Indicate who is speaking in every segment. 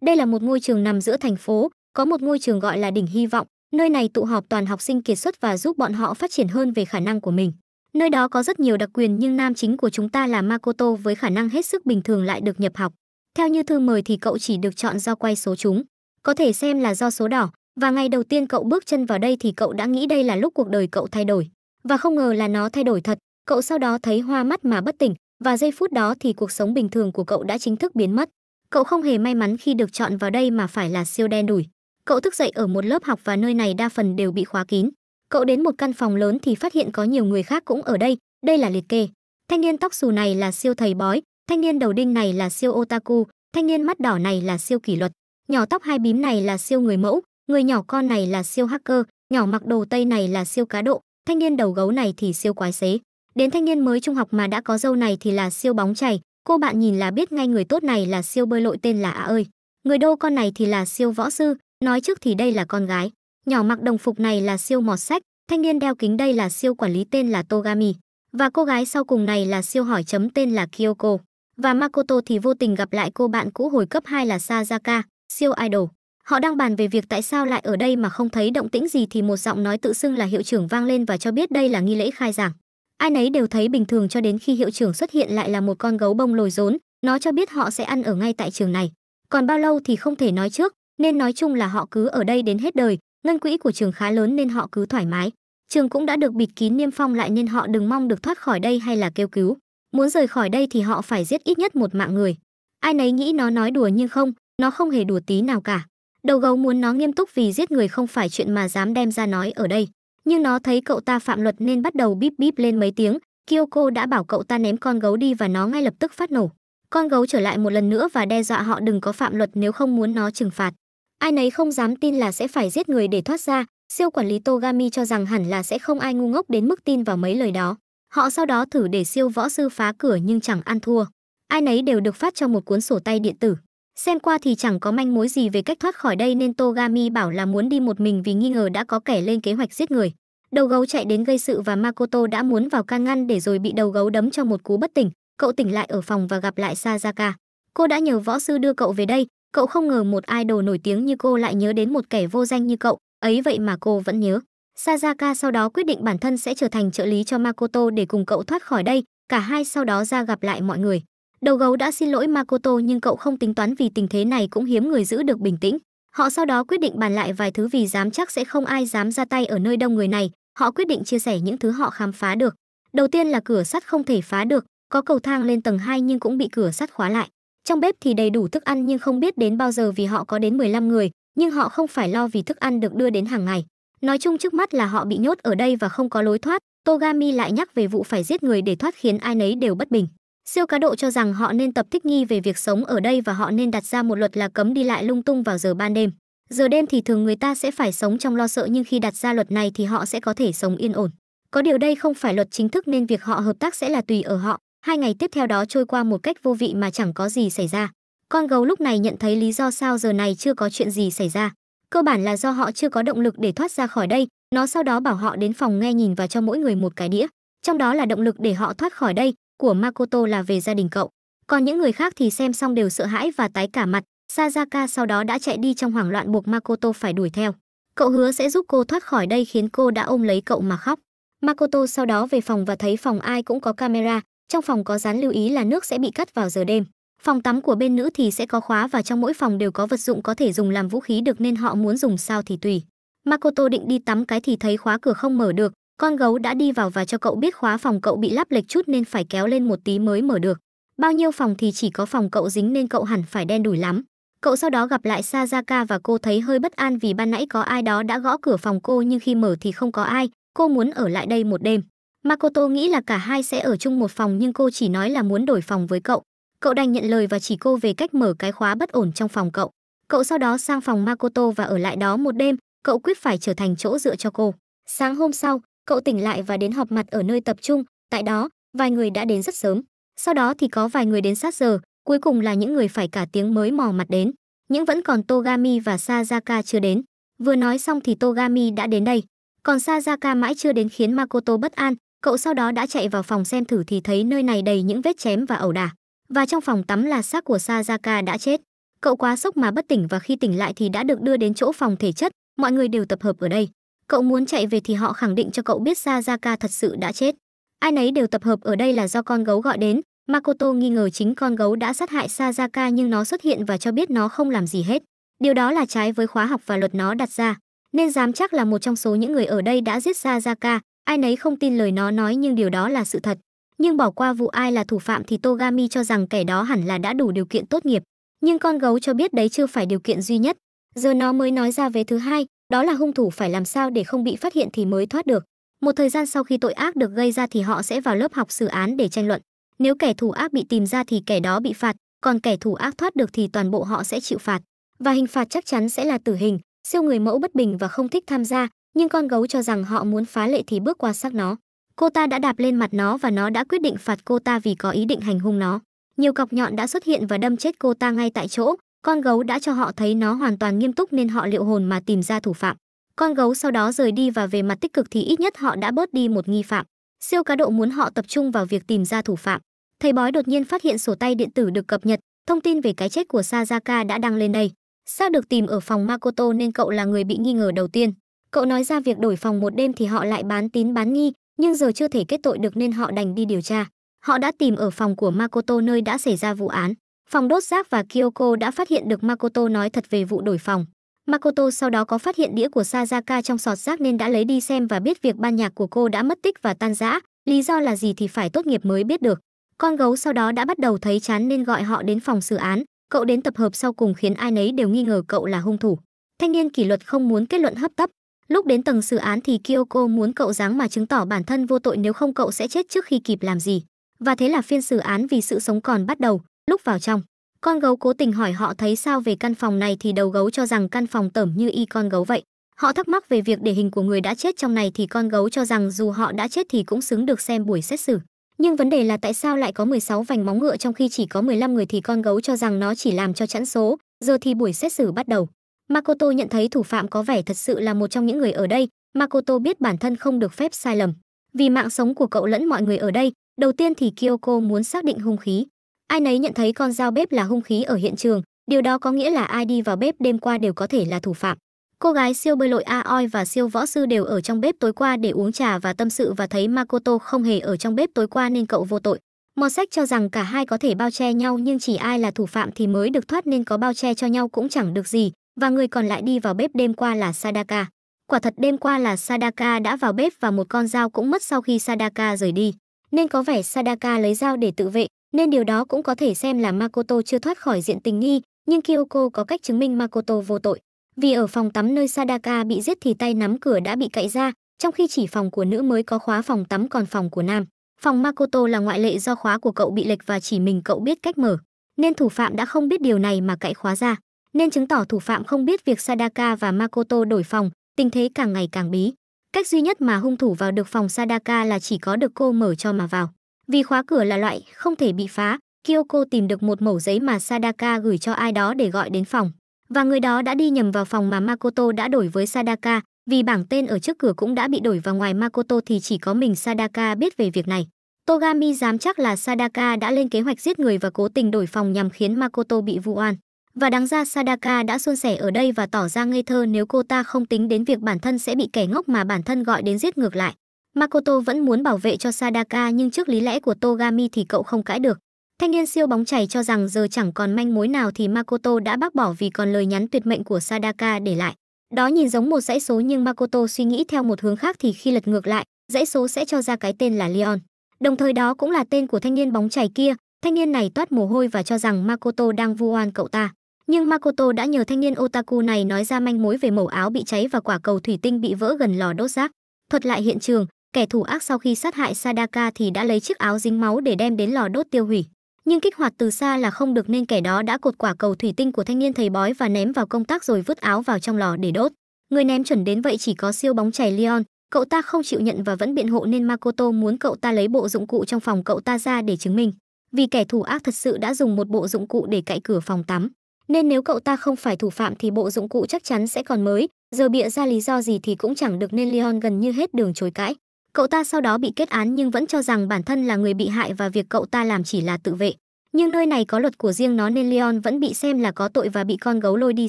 Speaker 1: Đây là một ngôi trường nằm giữa thành phố, có một ngôi trường gọi là Đỉnh Hy Vọng, nơi này tụ họp toàn học sinh kiệt xuất và giúp bọn họ phát triển hơn về khả năng của mình. Nơi đó có rất nhiều đặc quyền nhưng nam chính của chúng ta là Makoto với khả năng hết sức bình thường lại được nhập học. Theo như thư mời thì cậu chỉ được chọn do quay số chúng, có thể xem là do số đỏ, và ngày đầu tiên cậu bước chân vào đây thì cậu đã nghĩ đây là lúc cuộc đời cậu thay đổi. Và không ngờ là nó thay đổi thật, cậu sau đó thấy hoa mắt mà bất tỉnh, và giây phút đó thì cuộc sống bình thường của cậu đã chính thức biến mất. Cậu không hề may mắn khi được chọn vào đây mà phải là siêu đen đủi. Cậu thức dậy ở một lớp học và nơi này đa phần đều bị khóa kín. Cậu đến một căn phòng lớn thì phát hiện có nhiều người khác cũng ở đây, đây là liệt kê. Thanh niên tóc xù này là siêu thầy bói, thanh niên đầu đinh này là siêu otaku, thanh niên mắt đỏ này là siêu kỷ luật, nhỏ tóc hai bím này là siêu người mẫu, người nhỏ con này là siêu hacker, nhỏ mặc đồ tây này là siêu cá độ, thanh niên đầu gấu này thì siêu quái xế. Đến thanh niên mới trung học mà đã có dâu này thì là siêu bóng chày, cô bạn nhìn là biết ngay người tốt này là siêu bơi lội tên là á ơi người đô con này thì là siêu võ sư nói trước thì đây là con gái nhỏ mặc đồng phục này là siêu mọt sách thanh niên đeo kính đây là siêu quản lý tên là togami và cô gái sau cùng này là siêu hỏi chấm tên là kyoko và makoto thì vô tình gặp lại cô bạn cũ hồi cấp 2 là sazaka siêu idol họ đang bàn về việc tại sao lại ở đây mà không thấy động tĩnh gì thì một giọng nói tự xưng là hiệu trưởng vang lên và cho biết đây là nghi lễ khai giảng ai nấy đều thấy bình thường cho đến khi hiệu trưởng xuất hiện lại là một con gấu bông lồi rốn nó cho biết họ sẽ ăn ở ngay tại trường này còn bao lâu thì không thể nói trước nên nói chung là họ cứ ở đây đến hết đời ngân quỹ của trường khá lớn nên họ cứ thoải mái trường cũng đã được bịt kín niêm phong lại nên họ đừng mong được thoát khỏi đây hay là kêu cứu muốn rời khỏi đây thì họ phải giết ít nhất một mạng người ai nấy nghĩ nó nói đùa nhưng không nó không hề đùa tí nào cả đầu gấu muốn nó nghiêm túc vì giết người không phải chuyện mà dám đem ra nói ở đây nhưng nó thấy cậu ta phạm luật nên bắt đầu bíp bíp lên mấy tiếng, Kyoko đã bảo cậu ta ném con gấu đi và nó ngay lập tức phát nổ. Con gấu trở lại một lần nữa và đe dọa họ đừng có phạm luật nếu không muốn nó trừng phạt. Ai nấy không dám tin là sẽ phải giết người để thoát ra, siêu quản lý Togami cho rằng hẳn là sẽ không ai ngu ngốc đến mức tin vào mấy lời đó. Họ sau đó thử để siêu võ sư phá cửa nhưng chẳng ăn thua. Ai nấy đều được phát cho một cuốn sổ tay điện tử. Xem qua thì chẳng có manh mối gì về cách thoát khỏi đây nên Togami bảo là muốn đi một mình vì nghi ngờ đã có kẻ lên kế hoạch giết người. Đầu gấu chạy đến gây sự và Makoto đã muốn vào can ngăn để rồi bị đầu gấu đấm cho một cú bất tỉnh. Cậu tỉnh lại ở phòng và gặp lại Sazaka. Cô đã nhờ võ sư đưa cậu về đây, cậu không ngờ một idol nổi tiếng như cô lại nhớ đến một kẻ vô danh như cậu, ấy vậy mà cô vẫn nhớ. Sazaka sau đó quyết định bản thân sẽ trở thành trợ lý cho Makoto để cùng cậu thoát khỏi đây, cả hai sau đó ra gặp lại mọi người. Đầu gấu đã xin lỗi Makoto nhưng cậu không tính toán vì tình thế này cũng hiếm người giữ được bình tĩnh. Họ sau đó quyết định bàn lại vài thứ vì dám chắc sẽ không ai dám ra tay ở nơi đông người này. Họ quyết định chia sẻ những thứ họ khám phá được. Đầu tiên là cửa sắt không thể phá được, có cầu thang lên tầng 2 nhưng cũng bị cửa sắt khóa lại. Trong bếp thì đầy đủ thức ăn nhưng không biết đến bao giờ vì họ có đến 15 người, nhưng họ không phải lo vì thức ăn được đưa đến hàng ngày. Nói chung trước mắt là họ bị nhốt ở đây và không có lối thoát, Togami lại nhắc về vụ phải giết người để thoát khiến ai nấy đều bất bình. Siêu cá độ cho rằng họ nên tập thích nghi về việc sống ở đây và họ nên đặt ra một luật là cấm đi lại lung tung vào giờ ban đêm. Giờ đêm thì thường người ta sẽ phải sống trong lo sợ nhưng khi đặt ra luật này thì họ sẽ có thể sống yên ổn. Có điều đây không phải luật chính thức nên việc họ hợp tác sẽ là tùy ở họ. Hai ngày tiếp theo đó trôi qua một cách vô vị mà chẳng có gì xảy ra. Con gấu lúc này nhận thấy lý do sao giờ này chưa có chuyện gì xảy ra. Cơ bản là do họ chưa có động lực để thoát ra khỏi đây. Nó sau đó bảo họ đến phòng nghe nhìn và cho mỗi người một cái đĩa. Trong đó là động lực để họ thoát khỏi đây, của Makoto là về gia đình cậu. Còn những người khác thì xem xong đều sợ hãi và tái cả mặt. Sazaka sau đó đã chạy đi trong hoảng loạn buộc Makoto phải đuổi theo. Cậu hứa sẽ giúp cô thoát khỏi đây khiến cô đã ôm lấy cậu mà khóc. Makoto sau đó về phòng và thấy phòng ai cũng có camera, trong phòng có dán lưu ý là nước sẽ bị cắt vào giờ đêm. Phòng tắm của bên nữ thì sẽ có khóa và trong mỗi phòng đều có vật dụng có thể dùng làm vũ khí được nên họ muốn dùng sao thì tùy. Makoto định đi tắm cái thì thấy khóa cửa không mở được, con gấu đã đi vào và cho cậu biết khóa phòng cậu bị lắp lệch chút nên phải kéo lên một tí mới mở được. Bao nhiêu phòng thì chỉ có phòng cậu dính nên cậu hẳn phải đen đủi lắm. Cậu sau đó gặp lại Sajaka và cô thấy hơi bất an vì ban nãy có ai đó đã gõ cửa phòng cô nhưng khi mở thì không có ai, cô muốn ở lại đây một đêm. Makoto nghĩ là cả hai sẽ ở chung một phòng nhưng cô chỉ nói là muốn đổi phòng với cậu. Cậu đành nhận lời và chỉ cô về cách mở cái khóa bất ổn trong phòng cậu. Cậu sau đó sang phòng Makoto và ở lại đó một đêm, cậu quyết phải trở thành chỗ dựa cho cô. Sáng hôm sau, cậu tỉnh lại và đến họp mặt ở nơi tập trung, tại đó, vài người đã đến rất sớm. Sau đó thì có vài người đến sát giờ, cuối cùng là những người phải cả tiếng mới mò mặt đến. Những vẫn còn Togami và Sazaka chưa đến. Vừa nói xong thì Togami đã đến đây. Còn Sazaka mãi chưa đến khiến Makoto bất an, cậu sau đó đã chạy vào phòng xem thử thì thấy nơi này đầy những vết chém và ẩu đả. Và trong phòng tắm là xác của Sazaka đã chết. Cậu quá sốc mà bất tỉnh và khi tỉnh lại thì đã được đưa đến chỗ phòng thể chất, mọi người đều tập hợp ở đây. Cậu muốn chạy về thì họ khẳng định cho cậu biết Sa thật sự đã chết. Ai nấy đều tập hợp ở đây là do con gấu gọi đến, Makoto nghi ngờ chính con gấu đã sát hại Sajaka nhưng nó xuất hiện và cho biết nó không làm gì hết. Điều đó là trái với khóa học và luật nó đặt ra, nên dám chắc là một trong số những người ở đây đã giết Sajaka, ai nấy không tin lời nó nói nhưng điều đó là sự thật. Nhưng bỏ qua vụ ai là thủ phạm thì Togami cho rằng kẻ đó hẳn là đã đủ điều kiện tốt nghiệp. Nhưng con gấu cho biết đấy chưa phải điều kiện duy nhất. Giờ nó mới nói ra về thứ hai, đó là hung thủ phải làm sao để không bị phát hiện thì mới thoát được một thời gian sau khi tội ác được gây ra thì họ sẽ vào lớp học xử án để tranh luận nếu kẻ thù ác bị tìm ra thì kẻ đó bị phạt còn kẻ thù ác thoát được thì toàn bộ họ sẽ chịu phạt và hình phạt chắc chắn sẽ là tử hình siêu người mẫu bất bình và không thích tham gia nhưng con gấu cho rằng họ muốn phá lệ thì bước qua xác nó cô ta đã đạp lên mặt nó và nó đã quyết định phạt cô ta vì có ý định hành hung nó nhiều cọc nhọn đã xuất hiện và đâm chết cô ta ngay tại chỗ con gấu đã cho họ thấy nó hoàn toàn nghiêm túc nên họ liệu hồn mà tìm ra thủ phạm. Con gấu sau đó rời đi và về mặt tích cực thì ít nhất họ đã bớt đi một nghi phạm. Siêu cá độ muốn họ tập trung vào việc tìm ra thủ phạm. Thầy bói đột nhiên phát hiện sổ tay điện tử được cập nhật, thông tin về cái chết của Sazaka đã đăng lên đây. Sao được tìm ở phòng Makoto nên cậu là người bị nghi ngờ đầu tiên. Cậu nói ra việc đổi phòng một đêm thì họ lại bán tín bán nghi, nhưng giờ chưa thể kết tội được nên họ đành đi điều tra. Họ đã tìm ở phòng của Makoto nơi đã xảy ra vụ án. Phòng đốt rác và Kyoko đã phát hiện được Makoto nói thật về vụ đổi phòng. Makoto sau đó có phát hiện đĩa của Sazaka trong sọt rác nên đã lấy đi xem và biết việc ban nhạc của cô đã mất tích và tan rã, lý do là gì thì phải tốt nghiệp mới biết được. Con gấu sau đó đã bắt đầu thấy chán nên gọi họ đến phòng xử án, cậu đến tập hợp sau cùng khiến ai nấy đều nghi ngờ cậu là hung thủ. Thanh niên kỷ luật không muốn kết luận hấp tấp. Lúc đến tầng xử án thì Kyoko muốn cậu dáng mà chứng tỏ bản thân vô tội nếu không cậu sẽ chết trước khi kịp làm gì. Và thế là phiên xử án vì sự sống còn bắt đầu, Lúc vào trong, con gấu cố tình hỏi họ thấy sao về căn phòng này thì đầu gấu cho rằng căn phòng tẩm như y con gấu vậy. Họ thắc mắc về việc để hình của người đã chết trong này thì con gấu cho rằng dù họ đã chết thì cũng xứng được xem buổi xét xử. Nhưng vấn đề là tại sao lại có 16 vành móng ngựa trong khi chỉ có 15 người thì con gấu cho rằng nó chỉ làm cho chẵn số, giờ thì buổi xét xử bắt đầu. Makoto nhận thấy thủ phạm có vẻ thật sự là một trong những người ở đây, Makoto biết bản thân không được phép sai lầm. Vì mạng sống của cậu lẫn mọi người ở đây, đầu tiên thì Kyoko muốn xác định hung khí ai nấy nhận thấy con dao bếp là hung khí ở hiện trường điều đó có nghĩa là ai đi vào bếp đêm qua đều có thể là thủ phạm cô gái siêu bơi lội Aoi và siêu võ sư đều ở trong bếp tối qua để uống trà và tâm sự và thấy makoto không hề ở trong bếp tối qua nên cậu vô tội mò sách cho rằng cả hai có thể bao che nhau nhưng chỉ ai là thủ phạm thì mới được thoát nên có bao che cho nhau cũng chẳng được gì và người còn lại đi vào bếp đêm qua là sadaka quả thật đêm qua là sadaka đã vào bếp và một con dao cũng mất sau khi sadaka rời đi nên có vẻ sadaka lấy dao để tự vệ nên điều đó cũng có thể xem là Makoto chưa thoát khỏi diện tình nghi, nhưng Kyoko có cách chứng minh Makoto vô tội. Vì ở phòng tắm nơi Sadaka bị giết thì tay nắm cửa đã bị cậy ra, trong khi chỉ phòng của nữ mới có khóa phòng tắm còn phòng của nam. Phòng Makoto là ngoại lệ do khóa của cậu bị lệch và chỉ mình cậu biết cách mở, nên thủ phạm đã không biết điều này mà cậy khóa ra, nên chứng tỏ thủ phạm không biết việc Sadaka và Makoto đổi phòng, tình thế càng ngày càng bí. Cách duy nhất mà hung thủ vào được phòng Sadaka là chỉ có được cô mở cho mà vào. Vì khóa cửa là loại không thể bị phá, Kyoko tìm được một mẩu giấy mà Sadaka gửi cho ai đó để gọi đến phòng. Và người đó đã đi nhầm vào phòng mà Makoto đã đổi với Sadaka, vì bảng tên ở trước cửa cũng đã bị đổi và ngoài Makoto thì chỉ có mình Sadaka biết về việc này. Togami dám chắc là Sadaka đã lên kế hoạch giết người và cố tình đổi phòng nhằm khiến Makoto bị vu oan. Và đáng ra Sadaka đã suôn sẻ ở đây và tỏ ra ngây thơ nếu cô ta không tính đến việc bản thân sẽ bị kẻ ngốc mà bản thân gọi đến giết ngược lại. Makoto vẫn muốn bảo vệ cho Sadaka nhưng trước lý lẽ của Togami thì cậu không cãi được. Thanh niên siêu bóng chảy cho rằng giờ chẳng còn manh mối nào thì Makoto đã bác bỏ vì còn lời nhắn tuyệt mệnh của Sadaka để lại. Đó nhìn giống một dãy số nhưng Makoto suy nghĩ theo một hướng khác thì khi lật ngược lại, dãy số sẽ cho ra cái tên là Leon. Đồng thời đó cũng là tên của thanh niên bóng chảy kia. Thanh niên này toát mồ hôi và cho rằng Makoto đang vu oan cậu ta. Nhưng Makoto đã nhờ thanh niên otaku này nói ra manh mối về mẩu áo bị cháy và quả cầu thủy tinh bị vỡ gần lò đốt rác. Thuật lại hiện trường, Kẻ thủ ác sau khi sát hại Sadaka thì đã lấy chiếc áo dính máu để đem đến lò đốt tiêu hủy. Nhưng kích hoạt từ xa là không được nên kẻ đó đã cột quả cầu thủy tinh của thanh niên thầy bói và ném vào công tác rồi vứt áo vào trong lò để đốt. Người ném chuẩn đến vậy chỉ có siêu bóng chảy Leon, cậu ta không chịu nhận và vẫn biện hộ nên Makoto muốn cậu ta lấy bộ dụng cụ trong phòng cậu ta ra để chứng minh. Vì kẻ thủ ác thật sự đã dùng một bộ dụng cụ để cạy cửa phòng tắm, nên nếu cậu ta không phải thủ phạm thì bộ dụng cụ chắc chắn sẽ còn mới, giờ bịa ra lý do gì thì cũng chẳng được nên Leon gần như hết đường chối cãi. Cậu ta sau đó bị kết án nhưng vẫn cho rằng bản thân là người bị hại và việc cậu ta làm chỉ là tự vệ. Nhưng nơi này có luật của riêng nó nên Leon vẫn bị xem là có tội và bị con gấu lôi đi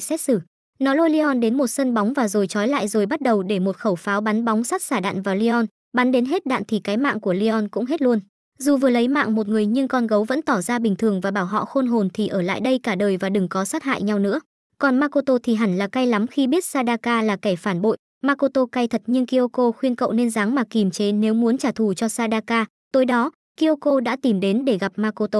Speaker 1: xét xử. Nó lôi Leon đến một sân bóng và rồi trói lại rồi bắt đầu để một khẩu pháo bắn bóng sắt xả đạn vào Leon, bắn đến hết đạn thì cái mạng của Leon cũng hết luôn. Dù vừa lấy mạng một người nhưng con gấu vẫn tỏ ra bình thường và bảo họ khôn hồn thì ở lại đây cả đời và đừng có sát hại nhau nữa. Còn Makoto thì hẳn là cay lắm khi biết Sadaka là kẻ phản bội, Makoto cay thật nhưng Kyoko khuyên cậu nên dáng mà kìm chế nếu muốn trả thù cho Sadaka. Tối đó, Kyoko đã tìm đến để gặp Makoto.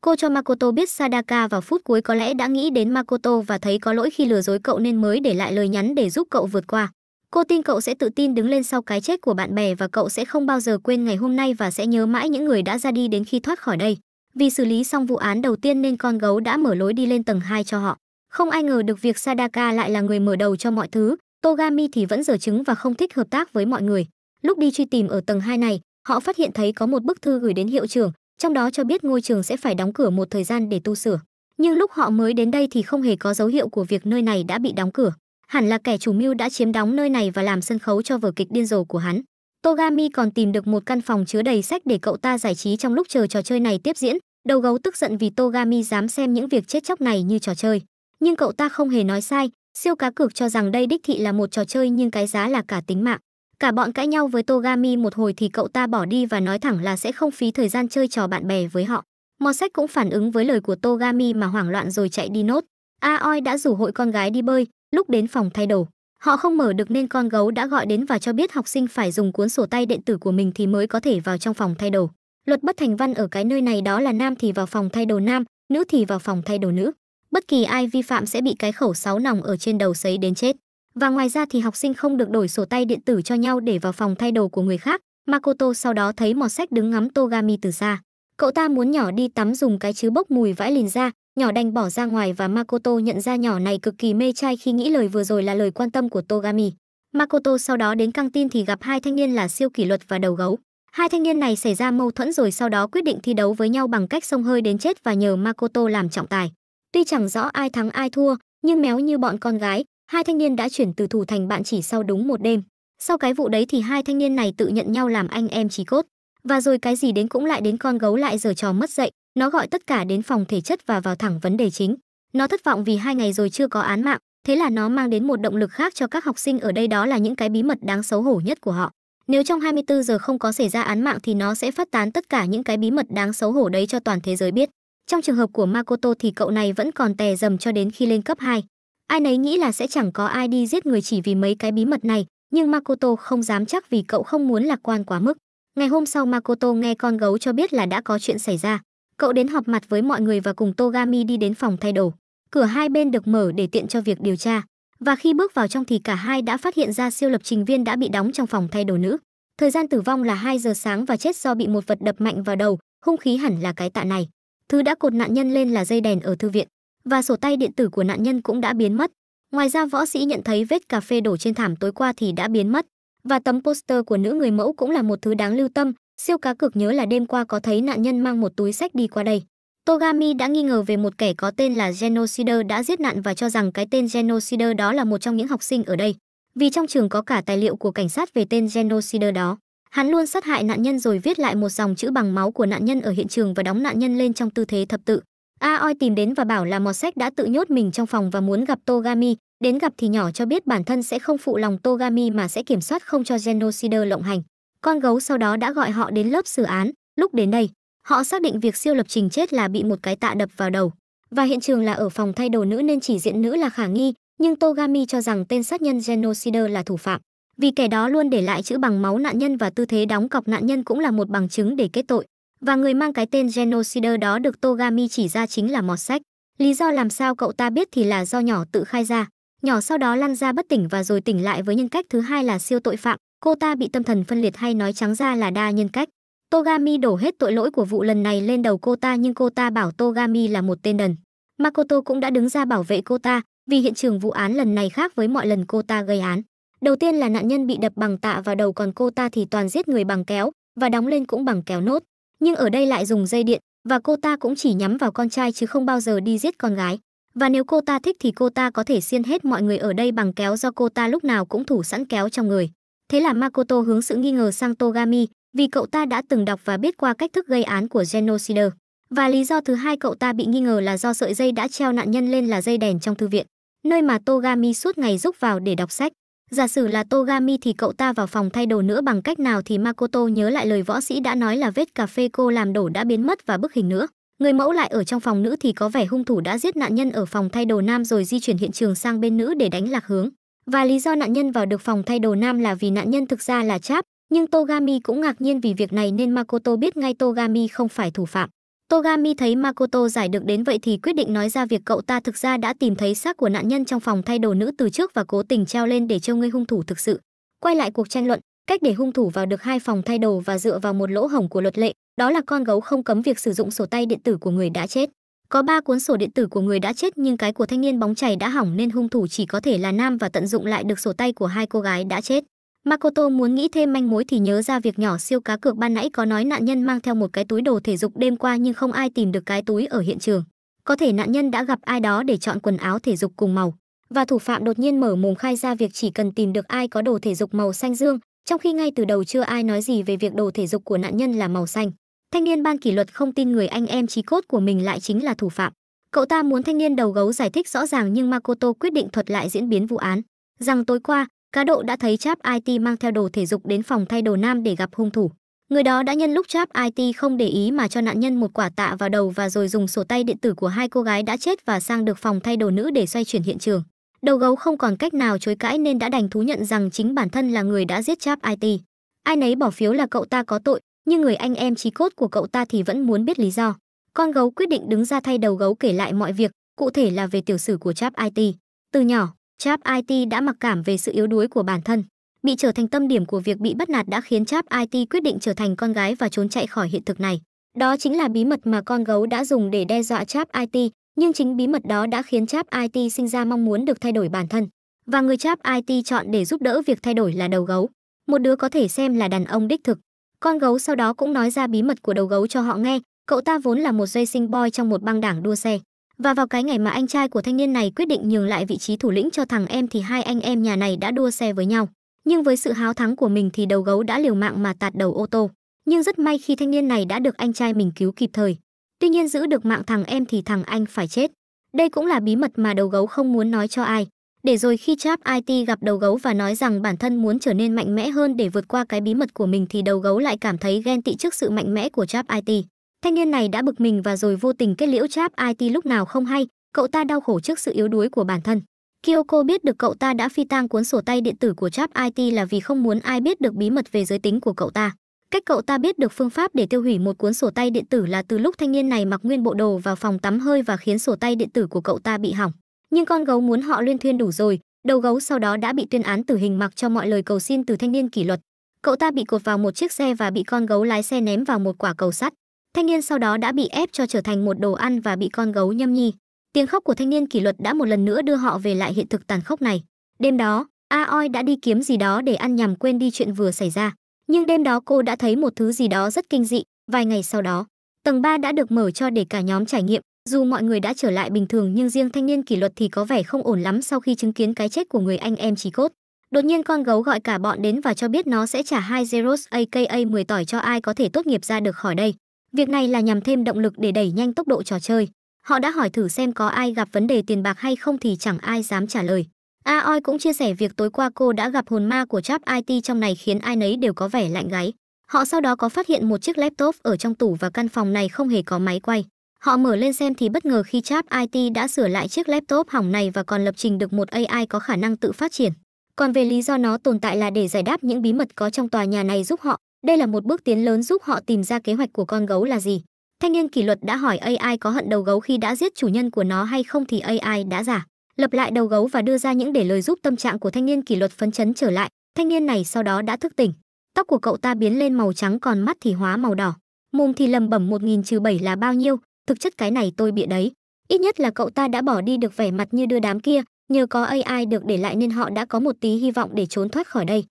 Speaker 1: Cô cho Makoto biết Sadaka vào phút cuối có lẽ đã nghĩ đến Makoto và thấy có lỗi khi lừa dối cậu nên mới để lại lời nhắn để giúp cậu vượt qua. Cô tin cậu sẽ tự tin đứng lên sau cái chết của bạn bè và cậu sẽ không bao giờ quên ngày hôm nay và sẽ nhớ mãi những người đã ra đi đến khi thoát khỏi đây. Vì xử lý xong vụ án đầu tiên nên con gấu đã mở lối đi lên tầng 2 cho họ. Không ai ngờ được việc Sadaka lại là người mở đầu cho mọi thứ, Togami thì vẫn dở chứng và không thích hợp tác với mọi người. Lúc đi truy tìm ở tầng 2 này, họ phát hiện thấy có một bức thư gửi đến hiệu trưởng, trong đó cho biết ngôi trường sẽ phải đóng cửa một thời gian để tu sửa. Nhưng lúc họ mới đến đây thì không hề có dấu hiệu của việc nơi này đã bị đóng cửa. Hẳn là kẻ chủ mưu đã chiếm đóng nơi này và làm sân khấu cho vở kịch điên rồ của hắn. Togami còn tìm được một căn phòng chứa đầy sách để cậu ta giải trí trong lúc chờ trò chơi này tiếp diễn. Đầu gấu tức giận vì Togami dám xem những việc chết chóc này như trò chơi. Nhưng cậu ta không hề nói sai, Siêu cá cược cho rằng đây đích thị là một trò chơi nhưng cái giá là cả tính mạng. Cả bọn cãi nhau với Togami một hồi thì cậu ta bỏ đi và nói thẳng là sẽ không phí thời gian chơi trò bạn bè với họ. Mò sách cũng phản ứng với lời của Togami mà hoảng loạn rồi chạy đi nốt. Aoi đã rủ hội con gái đi bơi, lúc đến phòng thay đồ. Họ không mở được nên con gấu đã gọi đến và cho biết học sinh phải dùng cuốn sổ tay điện tử của mình thì mới có thể vào trong phòng thay đồ. Luật bất thành văn ở cái nơi này đó là nam thì vào phòng thay đồ nam, nữ thì vào phòng thay đồ nữ bất kỳ ai vi phạm sẽ bị cái khẩu sáu nòng ở trên đầu sấy đến chết. Và ngoài ra thì học sinh không được đổi sổ tay điện tử cho nhau để vào phòng thay đồ của người khác. Makoto sau đó thấy mọt sách đứng ngắm Togami từ xa. Cậu ta muốn nhỏ đi tắm dùng cái chứ bốc mùi vãi lìn ra, nhỏ đành bỏ ra ngoài và Makoto nhận ra nhỏ này cực kỳ mê trai khi nghĩ lời vừa rồi là lời quan tâm của Togami. Makoto sau đó đến căng tin thì gặp hai thanh niên là siêu kỷ luật và đầu gấu. Hai thanh niên này xảy ra mâu thuẫn rồi sau đó quyết định thi đấu với nhau bằng cách sông hơi đến chết và nhờ Makoto làm trọng tài. Tuy chẳng rõ ai thắng ai thua, nhưng méo như bọn con gái, hai thanh niên đã chuyển từ thù thành bạn chỉ sau đúng một đêm. Sau cái vụ đấy thì hai thanh niên này tự nhận nhau làm anh em chí cốt. Và rồi cái gì đến cũng lại đến con gấu lại giờ trò mất dậy, nó gọi tất cả đến phòng thể chất và vào thẳng vấn đề chính. Nó thất vọng vì hai ngày rồi chưa có án mạng, thế là nó mang đến một động lực khác cho các học sinh ở đây đó là những cái bí mật đáng xấu hổ nhất của họ. Nếu trong 24 giờ không có xảy ra án mạng thì nó sẽ phát tán tất cả những cái bí mật đáng xấu hổ đấy cho toàn thế giới biết. Trong trường hợp của Makoto thì cậu này vẫn còn tè dầm cho đến khi lên cấp 2. Ai nấy nghĩ là sẽ chẳng có ai đi giết người chỉ vì mấy cái bí mật này, nhưng Makoto không dám chắc vì cậu không muốn lạc quan quá mức. Ngày hôm sau Makoto nghe con gấu cho biết là đã có chuyện xảy ra. Cậu đến họp mặt với mọi người và cùng Togami đi đến phòng thay đồ. Cửa hai bên được mở để tiện cho việc điều tra. Và khi bước vào trong thì cả hai đã phát hiện ra siêu lập trình viên đã bị đóng trong phòng thay đồ nữ. Thời gian tử vong là 2 giờ sáng và chết do bị một vật đập mạnh vào đầu, hung khí hẳn là cái tạ này. Thứ đã cột nạn nhân lên là dây đèn ở thư viện và sổ tay điện tử của nạn nhân cũng đã biến mất. Ngoài ra võ sĩ nhận thấy vết cà phê đổ trên thảm tối qua thì đã biến mất và tấm poster của nữ người mẫu cũng là một thứ đáng lưu tâm. Siêu cá cực nhớ là đêm qua có thấy nạn nhân mang một túi sách đi qua đây. Togami đã nghi ngờ về một kẻ có tên là Genocider đã giết nạn và cho rằng cái tên Genocider đó là một trong những học sinh ở đây. Vì trong trường có cả tài liệu của cảnh sát về tên Genocider đó. Hắn luôn sát hại nạn nhân rồi viết lại một dòng chữ bằng máu của nạn nhân ở hiện trường và đóng nạn nhân lên trong tư thế thập tự. A Oi tìm đến và bảo là Mọt đã tự nhốt mình trong phòng và muốn gặp Togami, đến gặp thì nhỏ cho biết bản thân sẽ không phụ lòng Togami mà sẽ kiểm soát không cho Genocider lộng hành. Con gấu sau đó đã gọi họ đến lớp xử án, lúc đến đây, họ xác định việc siêu lập trình chết là bị một cái tạ đập vào đầu. Và hiện trường là ở phòng thay đồ nữ nên chỉ diện nữ là khả nghi, nhưng Togami cho rằng tên sát nhân Genocider là thủ phạm vì kẻ đó luôn để lại chữ bằng máu nạn nhân và tư thế đóng cọc nạn nhân cũng là một bằng chứng để kết tội. Và người mang cái tên genocider đó được Togami chỉ ra chính là mọt sách. Lý do làm sao cậu ta biết thì là do nhỏ tự khai ra. Nhỏ sau đó lăn ra bất tỉnh và rồi tỉnh lại với nhân cách thứ hai là siêu tội phạm. Cô ta bị tâm thần phân liệt hay nói trắng ra là đa nhân cách. Togami đổ hết tội lỗi của vụ lần này lên đầu cô ta nhưng cô ta bảo Togami là một tên đần. Makoto cũng đã đứng ra bảo vệ cô ta vì hiện trường vụ án lần này khác với mọi lần cô ta gây án. Đầu tiên là nạn nhân bị đập bằng tạ vào đầu còn cô ta thì toàn giết người bằng kéo và đóng lên cũng bằng kéo nốt. Nhưng ở đây lại dùng dây điện và cô ta cũng chỉ nhắm vào con trai chứ không bao giờ đi giết con gái. Và nếu cô ta thích thì cô ta có thể xiên hết mọi người ở đây bằng kéo do cô ta lúc nào cũng thủ sẵn kéo trong người. Thế là Makoto hướng sự nghi ngờ sang Togami vì cậu ta đã từng đọc và biết qua cách thức gây án của Genocider. Và lý do thứ hai cậu ta bị nghi ngờ là do sợi dây đã treo nạn nhân lên là dây đèn trong thư viện, nơi mà Togami suốt ngày rúc vào để đọc sách. Giả sử là Togami thì cậu ta vào phòng thay đồ nữa bằng cách nào thì Makoto nhớ lại lời võ sĩ đã nói là vết cà phê cô làm đổ đã biến mất và bức hình nữa. Người mẫu lại ở trong phòng nữ thì có vẻ hung thủ đã giết nạn nhân ở phòng thay đồ nam rồi di chuyển hiện trường sang bên nữ để đánh lạc hướng. Và lý do nạn nhân vào được phòng thay đồ nam là vì nạn nhân thực ra là cháp, nhưng Togami cũng ngạc nhiên vì việc này nên Makoto biết ngay Togami không phải thủ phạm. Togami thấy Makoto giải được đến vậy thì quyết định nói ra việc cậu ta thực ra đã tìm thấy xác của nạn nhân trong phòng thay đồ nữ từ trước và cố tình treo lên để trêu ngươi hung thủ thực sự. Quay lại cuộc tranh luận, cách để hung thủ vào được hai phòng thay đồ và dựa vào một lỗ hổng của luật lệ, đó là con gấu không cấm việc sử dụng sổ tay điện tử của người đã chết. Có ba cuốn sổ điện tử của người đã chết nhưng cái của thanh niên bóng chày đã hỏng nên hung thủ chỉ có thể là nam và tận dụng lại được sổ tay của hai cô gái đã chết. Makoto muốn nghĩ thêm manh mối thì nhớ ra việc nhỏ siêu cá cược ban nãy có nói nạn nhân mang theo một cái túi đồ thể dục đêm qua nhưng không ai tìm được cái túi ở hiện trường. Có thể nạn nhân đã gặp ai đó để chọn quần áo thể dục cùng màu. Và thủ phạm đột nhiên mở mồm khai ra việc chỉ cần tìm được ai có đồ thể dục màu xanh dương, trong khi ngay từ đầu chưa ai nói gì về việc đồ thể dục của nạn nhân là màu xanh. Thanh niên ban kỷ luật không tin người anh em trí cốt của mình lại chính là thủ phạm. Cậu ta muốn thanh niên đầu gấu giải thích rõ ràng nhưng Makoto quyết định thuật lại diễn biến vụ án. Rằng tối qua, Cá độ đã thấy Chap IT mang theo đồ thể dục đến phòng thay đồ nam để gặp hung thủ. Người đó đã nhân lúc Chap IT không để ý mà cho nạn nhân một quả tạ vào đầu và rồi dùng sổ tay điện tử của hai cô gái đã chết và sang được phòng thay đồ nữ để xoay chuyển hiện trường. Đầu gấu không còn cách nào chối cãi nên đã đành thú nhận rằng chính bản thân là người đã giết Chap IT. Ai nấy bỏ phiếu là cậu ta có tội, nhưng người anh em trí cốt của cậu ta thì vẫn muốn biết lý do. Con gấu quyết định đứng ra thay đầu gấu kể lại mọi việc, cụ thể là về tiểu sử của Chap IT. Từ nhỏ, Chap IT đã mặc cảm về sự yếu đuối của bản thân. Bị trở thành tâm điểm của việc bị bắt nạt đã khiến Chap IT quyết định trở thành con gái và trốn chạy khỏi hiện thực này. Đó chính là bí mật mà con gấu đã dùng để đe dọa Chap IT, nhưng chính bí mật đó đã khiến Chap IT sinh ra mong muốn được thay đổi bản thân. Và người Chap IT chọn để giúp đỡ việc thay đổi là đầu gấu. Một đứa có thể xem là đàn ông đích thực. Con gấu sau đó cũng nói ra bí mật của đầu gấu cho họ nghe, cậu ta vốn là một racing boy trong một băng đảng đua xe. Và vào cái ngày mà anh trai của thanh niên này quyết định nhường lại vị trí thủ lĩnh cho thằng em thì hai anh em nhà này đã đua xe với nhau. Nhưng với sự háo thắng của mình thì đầu gấu đã liều mạng mà tạt đầu ô tô. Nhưng rất may khi thanh niên này đã được anh trai mình cứu kịp thời. Tuy nhiên giữ được mạng thằng em thì thằng anh phải chết. Đây cũng là bí mật mà đầu gấu không muốn nói cho ai. Để rồi khi Chap IT gặp đầu gấu và nói rằng bản thân muốn trở nên mạnh mẽ hơn để vượt qua cái bí mật của mình thì đầu gấu lại cảm thấy ghen tị trước sự mạnh mẽ của Chap IT. Thanh niên này đã bực mình và rồi vô tình kết liễu cháp IT lúc nào không hay, cậu ta đau khổ trước sự yếu đuối của bản thân. Kyoko biết được cậu ta đã phi tang cuốn sổ tay điện tử của cháp IT là vì không muốn ai biết được bí mật về giới tính của cậu ta. Cách cậu ta biết được phương pháp để tiêu hủy một cuốn sổ tay điện tử là từ lúc thanh niên này mặc nguyên bộ đồ vào phòng tắm hơi và khiến sổ tay điện tử của cậu ta bị hỏng. Nhưng con gấu muốn họ liên thuyên đủ rồi, đầu gấu sau đó đã bị tuyên án tử hình mặc cho mọi lời cầu xin từ thanh niên kỷ luật. Cậu ta bị cột vào một chiếc xe và bị con gấu lái xe ném vào một quả cầu sắt. Thanh niên sau đó đã bị ép cho trở thành một đồ ăn và bị con gấu nhâm nhi. Tiếng khóc của thanh niên kỷ luật đã một lần nữa đưa họ về lại hiện thực tàn khốc này. Đêm đó, A Oi đã đi kiếm gì đó để ăn nhằm quên đi chuyện vừa xảy ra. Nhưng đêm đó cô đã thấy một thứ gì đó rất kinh dị. Vài ngày sau đó, tầng 3 đã được mở cho để cả nhóm trải nghiệm. Dù mọi người đã trở lại bình thường nhưng riêng thanh niên kỷ luật thì có vẻ không ổn lắm sau khi chứng kiến cái chết của người anh em trí cốt. Đột nhiên con gấu gọi cả bọn đến và cho biết nó sẽ trả hai zeros aka 10 tỏi cho ai có thể tốt nghiệp ra được khỏi đây. Việc này là nhằm thêm động lực để đẩy nhanh tốc độ trò chơi. Họ đã hỏi thử xem có ai gặp vấn đề tiền bạc hay không thì chẳng ai dám trả lời. Aoi cũng chia sẻ việc tối qua cô đã gặp hồn ma của Trap IT trong này khiến ai nấy đều có vẻ lạnh gáy. Họ sau đó có phát hiện một chiếc laptop ở trong tủ và căn phòng này không hề có máy quay. Họ mở lên xem thì bất ngờ khi Trap IT đã sửa lại chiếc laptop hỏng này và còn lập trình được một AI có khả năng tự phát triển. Còn về lý do nó tồn tại là để giải đáp những bí mật có trong tòa nhà này giúp họ đây là một bước tiến lớn giúp họ tìm ra kế hoạch của con gấu là gì. Thanh niên kỷ luật đã hỏi AI có hận đầu gấu khi đã giết chủ nhân của nó hay không thì AI đã giả. Lập lại đầu gấu và đưa ra những để lời giúp tâm trạng của thanh niên kỷ luật phấn chấn trở lại. Thanh niên này sau đó đã thức tỉnh. Tóc của cậu ta biến lên màu trắng còn mắt thì hóa màu đỏ. Mồm thì lầm bẩm 1000 trừ 7 là bao nhiêu, thực chất cái này tôi bịa đấy. Ít nhất là cậu ta đã bỏ đi được vẻ mặt như đưa đám kia, nhờ có AI được để lại nên họ đã có một tí hy vọng để trốn thoát khỏi đây.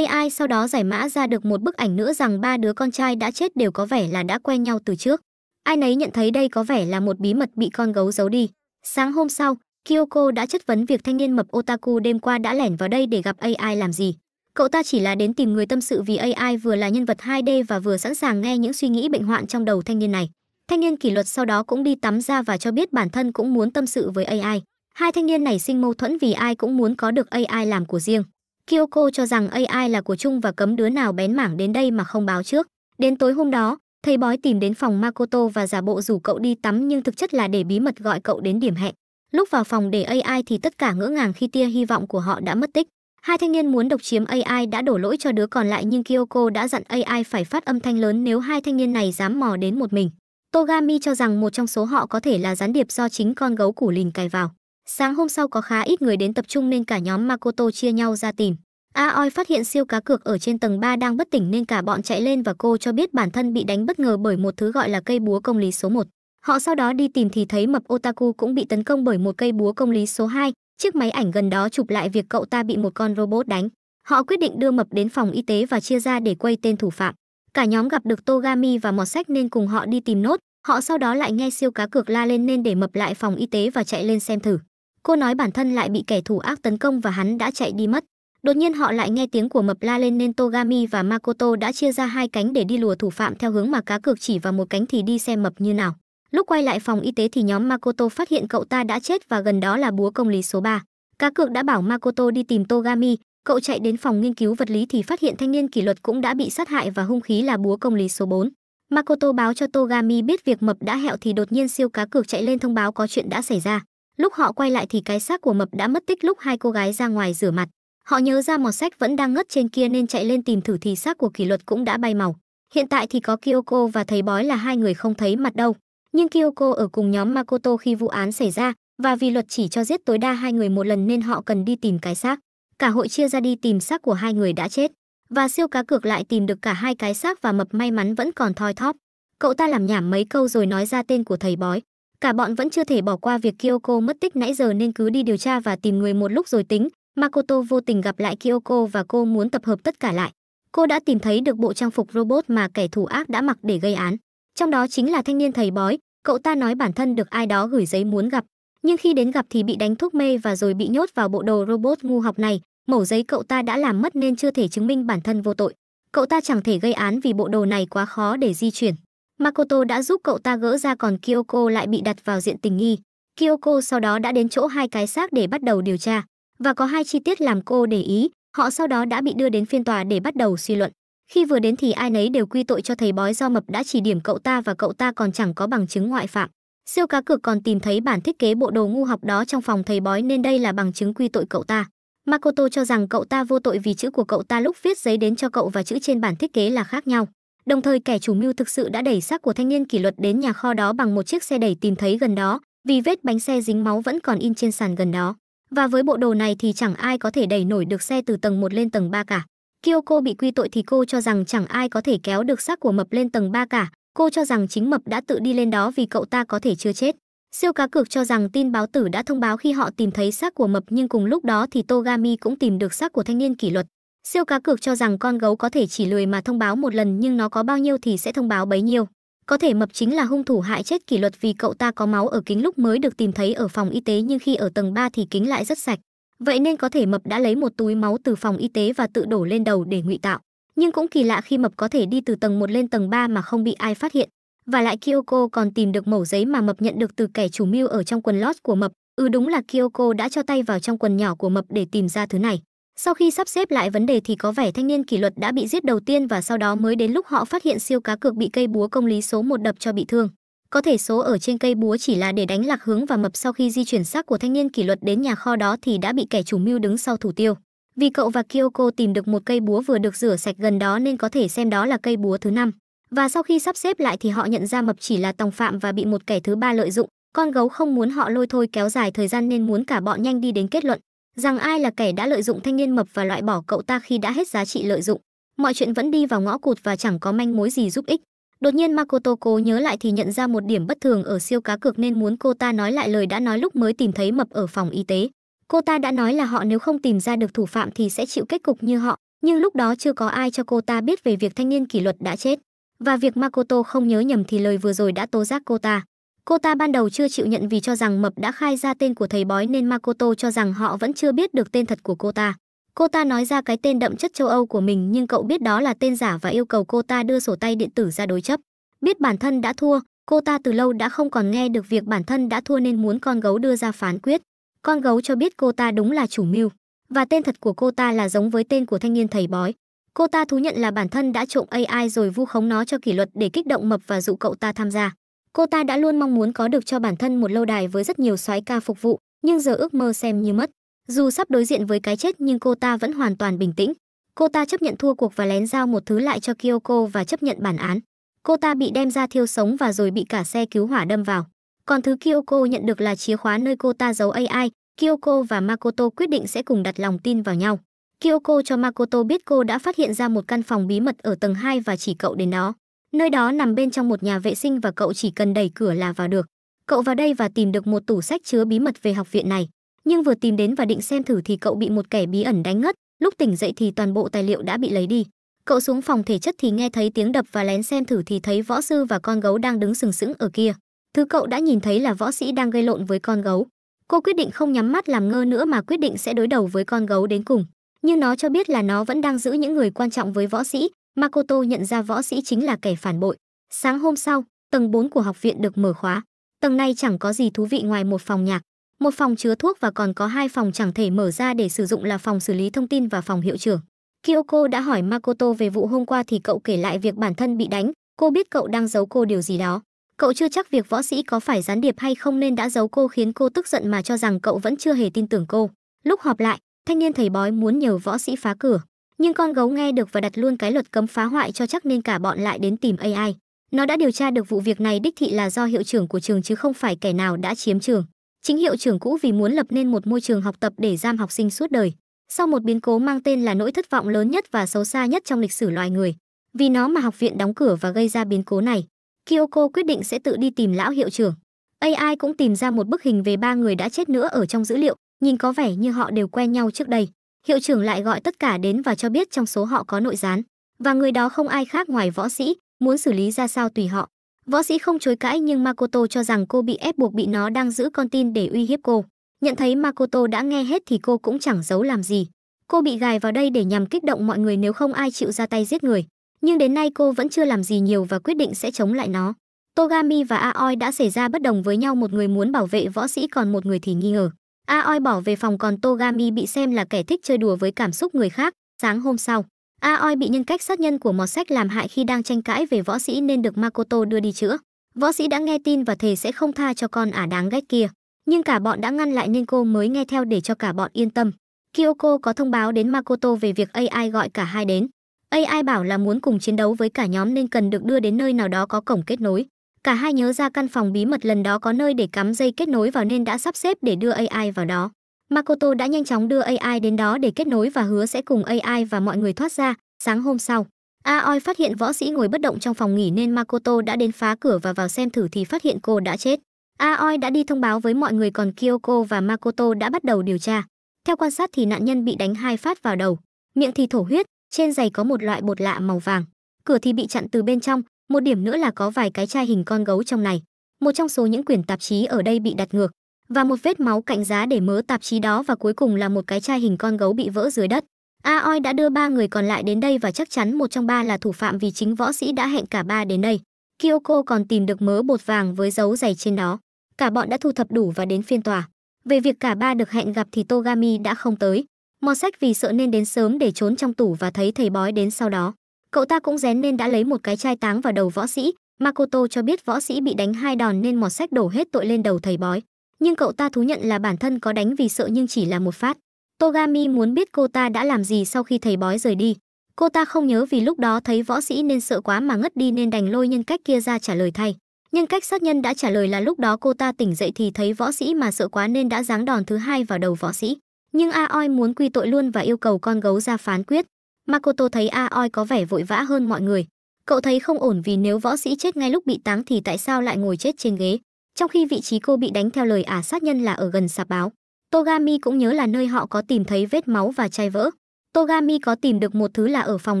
Speaker 1: AI sau đó giải mã ra được một bức ảnh nữa rằng ba đứa con trai đã chết đều có vẻ là đã quen nhau từ trước. Ai nấy nhận thấy đây có vẻ là một bí mật bị con gấu giấu đi. Sáng hôm sau, Kyoko đã chất vấn việc thanh niên mập otaku đêm qua đã lẻn vào đây để gặp AI làm gì. Cậu ta chỉ là đến tìm người tâm sự vì AI vừa là nhân vật 2D và vừa sẵn sàng nghe những suy nghĩ bệnh hoạn trong đầu thanh niên này. Thanh niên kỷ luật sau đó cũng đi tắm ra và cho biết bản thân cũng muốn tâm sự với AI. Hai thanh niên này sinh mâu thuẫn vì ai cũng muốn có được AI làm của riêng. Kyoko cho rằng AI là của chung và cấm đứa nào bén mảng đến đây mà không báo trước. Đến tối hôm đó, thầy bói tìm đến phòng Makoto và giả bộ rủ cậu đi tắm nhưng thực chất là để bí mật gọi cậu đến điểm hẹn. Lúc vào phòng để AI thì tất cả ngỡ ngàng khi tia hy vọng của họ đã mất tích. Hai thanh niên muốn độc chiếm AI đã đổ lỗi cho đứa còn lại nhưng Kyoko đã dặn AI phải phát âm thanh lớn nếu hai thanh niên này dám mò đến một mình. Togami cho rằng một trong số họ có thể là gián điệp do chính con gấu củ lình cài vào. Sáng hôm sau có khá ít người đến tập trung nên cả nhóm Makoto chia nhau ra tìm. Aoi phát hiện siêu cá cược ở trên tầng 3 đang bất tỉnh nên cả bọn chạy lên và cô cho biết bản thân bị đánh bất ngờ bởi một thứ gọi là cây búa công lý số 1. Họ sau đó đi tìm thì thấy mập Otaku cũng bị tấn công bởi một cây búa công lý số 2, chiếc máy ảnh gần đó chụp lại việc cậu ta bị một con robot đánh. Họ quyết định đưa mập đến phòng y tế và chia ra để quay tên thủ phạm. Cả nhóm gặp được Togami và Mọt Sách nên cùng họ đi tìm nốt, họ sau đó lại nghe siêu cá cược la lên nên để mập lại phòng y tế và chạy lên xem thử. Cô nói bản thân lại bị kẻ thù ác tấn công và hắn đã chạy đi mất. Đột nhiên họ lại nghe tiếng của mập la lên nên Togami và Makoto đã chia ra hai cánh để đi lùa thủ phạm theo hướng mà cá cược chỉ vào một cánh thì đi xem mập như nào. Lúc quay lại phòng y tế thì nhóm Makoto phát hiện cậu ta đã chết và gần đó là búa công lý số 3. Cá cược đã bảo Makoto đi tìm Togami, cậu chạy đến phòng nghiên cứu vật lý thì phát hiện thanh niên kỷ luật cũng đã bị sát hại và hung khí là búa công lý số 4. Makoto báo cho Togami biết việc mập đã hẹo thì đột nhiên siêu cá cược chạy lên thông báo có chuyện đã xảy ra. Lúc họ quay lại thì cái xác của Mập đã mất tích lúc hai cô gái ra ngoài rửa mặt. Họ nhớ ra mọt sách vẫn đang ngất trên kia nên chạy lên tìm thử thì xác của kỷ luật cũng đã bay màu. Hiện tại thì có Kyoko và thầy bói là hai người không thấy mặt đâu. Nhưng Kyoko ở cùng nhóm Makoto khi vụ án xảy ra và vì luật chỉ cho giết tối đa hai người một lần nên họ cần đi tìm cái xác. Cả hội chia ra đi tìm xác của hai người đã chết. Và siêu cá cược lại tìm được cả hai cái xác và mập may mắn vẫn còn thoi thóp. Cậu ta làm nhảm mấy câu rồi nói ra tên của thầy bói. Cả bọn vẫn chưa thể bỏ qua việc Kyoko mất tích nãy giờ nên cứ đi điều tra và tìm người một lúc rồi tính. Makoto vô tình gặp lại Kyoko và cô muốn tập hợp tất cả lại. Cô đã tìm thấy được bộ trang phục robot mà kẻ thù ác đã mặc để gây án. Trong đó chính là thanh niên thầy bói, cậu ta nói bản thân được ai đó gửi giấy muốn gặp. Nhưng khi đến gặp thì bị đánh thuốc mê và rồi bị nhốt vào bộ đồ robot ngu học này, mẩu giấy cậu ta đã làm mất nên chưa thể chứng minh bản thân vô tội. Cậu ta chẳng thể gây án vì bộ đồ này quá khó để di chuyển. Makoto đã giúp cậu ta gỡ ra còn Kyoko lại bị đặt vào diện tình nghi. Kyoko sau đó đã đến chỗ hai cái xác để bắt đầu điều tra, và có hai chi tiết làm cô để ý, họ sau đó đã bị đưa đến phiên tòa để bắt đầu suy luận. Khi vừa đến thì ai nấy đều quy tội cho thầy bói do mập đã chỉ điểm cậu ta và cậu ta còn chẳng có bằng chứng ngoại phạm. Siêu cá cược còn tìm thấy bản thiết kế bộ đồ ngu học đó trong phòng thầy bói nên đây là bằng chứng quy tội cậu ta. Makoto cho rằng cậu ta vô tội vì chữ của cậu ta lúc viết giấy đến cho cậu và chữ trên bản thiết kế là khác nhau. Đồng thời kẻ chủ mưu thực sự đã đẩy xác của thanh niên kỷ luật đến nhà kho đó bằng một chiếc xe đẩy tìm thấy gần đó, vì vết bánh xe dính máu vẫn còn in trên sàn gần đó. Và với bộ đồ này thì chẳng ai có thể đẩy nổi được xe từ tầng 1 lên tầng 3 cả. Kyoko bị quy tội thì cô cho rằng chẳng ai có thể kéo được xác của mập lên tầng 3 cả, cô cho rằng chính mập đã tự đi lên đó vì cậu ta có thể chưa chết. Siêu cá cược cho rằng tin báo tử đã thông báo khi họ tìm thấy xác của mập nhưng cùng lúc đó thì Togami cũng tìm được xác của thanh niên kỷ luật. Siêu cá cược cho rằng con gấu có thể chỉ lười mà thông báo một lần nhưng nó có bao nhiêu thì sẽ thông báo bấy nhiêu. Có thể mập chính là hung thủ hại chết kỷ luật vì cậu ta có máu ở kính lúc mới được tìm thấy ở phòng y tế nhưng khi ở tầng 3 thì kính lại rất sạch. Vậy nên có thể mập đã lấy một túi máu từ phòng y tế và tự đổ lên đầu để ngụy tạo. Nhưng cũng kỳ lạ khi mập có thể đi từ tầng 1 lên tầng 3 mà không bị ai phát hiện. Và lại Kyoko còn tìm được mẩu giấy mà mập nhận được từ kẻ chủ mưu ở trong quần lót của mập. Ừ đúng là Kyoko đã cho tay vào trong quần nhỏ của mập để tìm ra thứ này. Sau khi sắp xếp lại vấn đề thì có vẻ thanh niên kỷ luật đã bị giết đầu tiên và sau đó mới đến lúc họ phát hiện siêu cá cược bị cây búa công lý số 1 đập cho bị thương. Có thể số ở trên cây búa chỉ là để đánh lạc hướng và mập sau khi di chuyển xác của thanh niên kỷ luật đến nhà kho đó thì đã bị kẻ chủ mưu đứng sau thủ tiêu. Vì cậu và Kyoko tìm được một cây búa vừa được rửa sạch gần đó nên có thể xem đó là cây búa thứ năm. Và sau khi sắp xếp lại thì họ nhận ra mập chỉ là tòng phạm và bị một kẻ thứ ba lợi dụng. Con gấu không muốn họ lôi thôi kéo dài thời gian nên muốn cả bọn nhanh đi đến kết luận rằng ai là kẻ đã lợi dụng thanh niên mập và loại bỏ cậu ta khi đã hết giá trị lợi dụng. Mọi chuyện vẫn đi vào ngõ cụt và chẳng có manh mối gì giúp ích. Đột nhiên Makoto cố nhớ lại thì nhận ra một điểm bất thường ở siêu cá cược nên muốn cô ta nói lại lời đã nói lúc mới tìm thấy mập ở phòng y tế. Cô ta đã nói là họ nếu không tìm ra được thủ phạm thì sẽ chịu kết cục như họ, nhưng lúc đó chưa có ai cho cô ta biết về việc thanh niên kỷ luật đã chết. Và việc Makoto không nhớ nhầm thì lời vừa rồi đã tố giác cô ta. Cô ta ban đầu chưa chịu nhận vì cho rằng Mập đã khai ra tên của thầy bói nên Makoto cho rằng họ vẫn chưa biết được tên thật của cô ta. Cô ta nói ra cái tên đậm chất châu Âu của mình nhưng cậu biết đó là tên giả và yêu cầu cô ta đưa sổ tay điện tử ra đối chấp. Biết bản thân đã thua, cô ta từ lâu đã không còn nghe được việc bản thân đã thua nên muốn con gấu đưa ra phán quyết. Con gấu cho biết cô ta đúng là chủ mưu, và tên thật của cô ta là giống với tên của thanh niên thầy bói. Cô ta thú nhận là bản thân đã trộm AI rồi vu khống nó cho kỷ luật để kích động mập và dụ cậu ta tham gia. Cô ta đã luôn mong muốn có được cho bản thân một lâu đài với rất nhiều soái ca phục vụ, nhưng giờ ước mơ xem như mất. Dù sắp đối diện với cái chết nhưng cô ta vẫn hoàn toàn bình tĩnh. Cô ta chấp nhận thua cuộc và lén giao một thứ lại cho Kyoko và chấp nhận bản án. Cô ta bị đem ra thiêu sống và rồi bị cả xe cứu hỏa đâm vào. Còn thứ Kyoko nhận được là chìa khóa nơi cô ta giấu AI, Kyoko và Makoto quyết định sẽ cùng đặt lòng tin vào nhau. Kyoko cho Makoto biết cô đã phát hiện ra một căn phòng bí mật ở tầng 2 và chỉ cậu đến đó. Nơi đó nằm bên trong một nhà vệ sinh và cậu chỉ cần đẩy cửa là vào được. Cậu vào đây và tìm được một tủ sách chứa bí mật về học viện này, nhưng vừa tìm đến và định xem thử thì cậu bị một kẻ bí ẩn đánh ngất, lúc tỉnh dậy thì toàn bộ tài liệu đã bị lấy đi. Cậu xuống phòng thể chất thì nghe thấy tiếng đập và lén xem thử thì thấy võ sư và con gấu đang đứng sừng sững ở kia. Thứ cậu đã nhìn thấy là võ sĩ đang gây lộn với con gấu. Cô quyết định không nhắm mắt làm ngơ nữa mà quyết định sẽ đối đầu với con gấu đến cùng. Nhưng nó cho biết là nó vẫn đang giữ những người quan trọng với võ sĩ, Makoto nhận ra võ sĩ chính là kẻ phản bội. Sáng hôm sau, tầng 4 của học viện được mở khóa. Tầng này chẳng có gì thú vị ngoài một phòng nhạc, một phòng chứa thuốc và còn có hai phòng chẳng thể mở ra để sử dụng là phòng xử lý thông tin và phòng hiệu trưởng. Kyoko đã hỏi Makoto về vụ hôm qua thì cậu kể lại việc bản thân bị đánh, cô biết cậu đang giấu cô điều gì đó. Cậu chưa chắc việc võ sĩ có phải gián điệp hay không nên đã giấu cô khiến cô tức giận mà cho rằng cậu vẫn chưa hề tin tưởng cô. Lúc họp lại, thanh niên thầy bói muốn nhờ võ sĩ phá cửa nhưng con gấu nghe được và đặt luôn cái luật cấm phá hoại cho chắc nên cả bọn lại đến tìm AI. Nó đã điều tra được vụ việc này đích thị là do hiệu trưởng của trường chứ không phải kẻ nào đã chiếm trường. Chính hiệu trưởng cũ vì muốn lập nên một môi trường học tập để giam học sinh suốt đời. Sau một biến cố mang tên là nỗi thất vọng lớn nhất và xấu xa nhất trong lịch sử loài người, vì nó mà học viện đóng cửa và gây ra biến cố này, Kyoko quyết định sẽ tự đi tìm lão hiệu trưởng. AI cũng tìm ra một bức hình về ba người đã chết nữa ở trong dữ liệu, nhìn có vẻ như họ đều quen nhau trước đây hiệu trưởng lại gọi tất cả đến và cho biết trong số họ có nội gián và người đó không ai khác ngoài võ sĩ muốn xử lý ra sao tùy họ võ sĩ không chối cãi nhưng makoto cho rằng cô bị ép buộc bị nó đang giữ con tin để uy hiếp cô nhận thấy makoto đã nghe hết thì cô cũng chẳng giấu làm gì cô bị gài vào đây để nhằm kích động mọi người nếu không ai chịu ra tay giết người nhưng đến nay cô vẫn chưa làm gì nhiều và quyết định sẽ chống lại nó togami và aoi đã xảy ra bất đồng với nhau một người muốn bảo vệ võ sĩ còn một người thì nghi ngờ Aoi bỏ về phòng còn Togami bị xem là kẻ thích chơi đùa với cảm xúc người khác. Sáng hôm sau, Aoi bị nhân cách sát nhân của Mọt Sách làm hại khi đang tranh cãi về võ sĩ nên được Makoto đưa đi chữa. Võ sĩ đã nghe tin và thề sẽ không tha cho con ả đáng ghét kia, nhưng cả bọn đã ngăn lại nên cô mới nghe theo để cho cả bọn yên tâm. Kyoko có thông báo đến Makoto về việc AI gọi cả hai đến. AI bảo là muốn cùng chiến đấu với cả nhóm nên cần được đưa đến nơi nào đó có cổng kết nối. Cả hai nhớ ra căn phòng bí mật lần đó có nơi để cắm dây kết nối vào nên đã sắp xếp để đưa AI vào đó. Makoto đã nhanh chóng đưa AI đến đó để kết nối và hứa sẽ cùng AI và mọi người thoát ra. Sáng hôm sau, Aoi phát hiện võ sĩ ngồi bất động trong phòng nghỉ nên Makoto đã đến phá cửa và vào xem thử thì phát hiện cô đã chết. Aoi đã đi thông báo với mọi người còn Kyoko và Makoto đã bắt đầu điều tra. Theo quan sát thì nạn nhân bị đánh hai phát vào đầu, miệng thì thổ huyết, trên giày có một loại bột lạ màu vàng. Cửa thì bị chặn từ bên trong, một điểm nữa là có vài cái chai hình con gấu trong này. Một trong số những quyển tạp chí ở đây bị đặt ngược và một vết máu cạnh giá để mớ tạp chí đó và cuối cùng là một cái chai hình con gấu bị vỡ dưới đất. Aoi đã đưa ba người còn lại đến đây và chắc chắn một trong ba là thủ phạm vì chính võ sĩ đã hẹn cả ba đến đây. Kyoko còn tìm được mớ bột vàng với dấu giày trên đó. Cả bọn đã thu thập đủ và đến phiên tòa. Về việc cả ba được hẹn gặp thì Togami đã không tới. Mò sách vì sợ nên đến sớm để trốn trong tủ và thấy thầy bói đến sau đó. Cậu ta cũng rén nên đã lấy một cái chai táng vào đầu võ sĩ, Makoto cho biết võ sĩ bị đánh hai đòn nên mọt sách đổ hết tội lên đầu thầy bói. Nhưng cậu ta thú nhận là bản thân có đánh vì sợ nhưng chỉ là một phát. Togami muốn biết cô ta đã làm gì sau khi thầy bói rời đi. Cô ta không nhớ vì lúc đó thấy võ sĩ nên sợ quá mà ngất đi nên đành lôi nhân cách kia ra trả lời thay. Nhân cách sát nhân đã trả lời là lúc đó cô ta tỉnh dậy thì thấy võ sĩ mà sợ quá nên đã giáng đòn thứ hai vào đầu võ sĩ. Nhưng Aoi muốn quy tội luôn và yêu cầu con gấu ra phán quyết. Makoto thấy Aoi có vẻ vội vã hơn mọi người. Cậu thấy không ổn vì nếu võ sĩ chết ngay lúc bị táng thì tại sao lại ngồi chết trên ghế, trong khi vị trí cô bị đánh theo lời ả sát nhân là ở gần sạp báo. Togami cũng nhớ là nơi họ có tìm thấy vết máu và chai vỡ. Togami có tìm được một thứ là ở phòng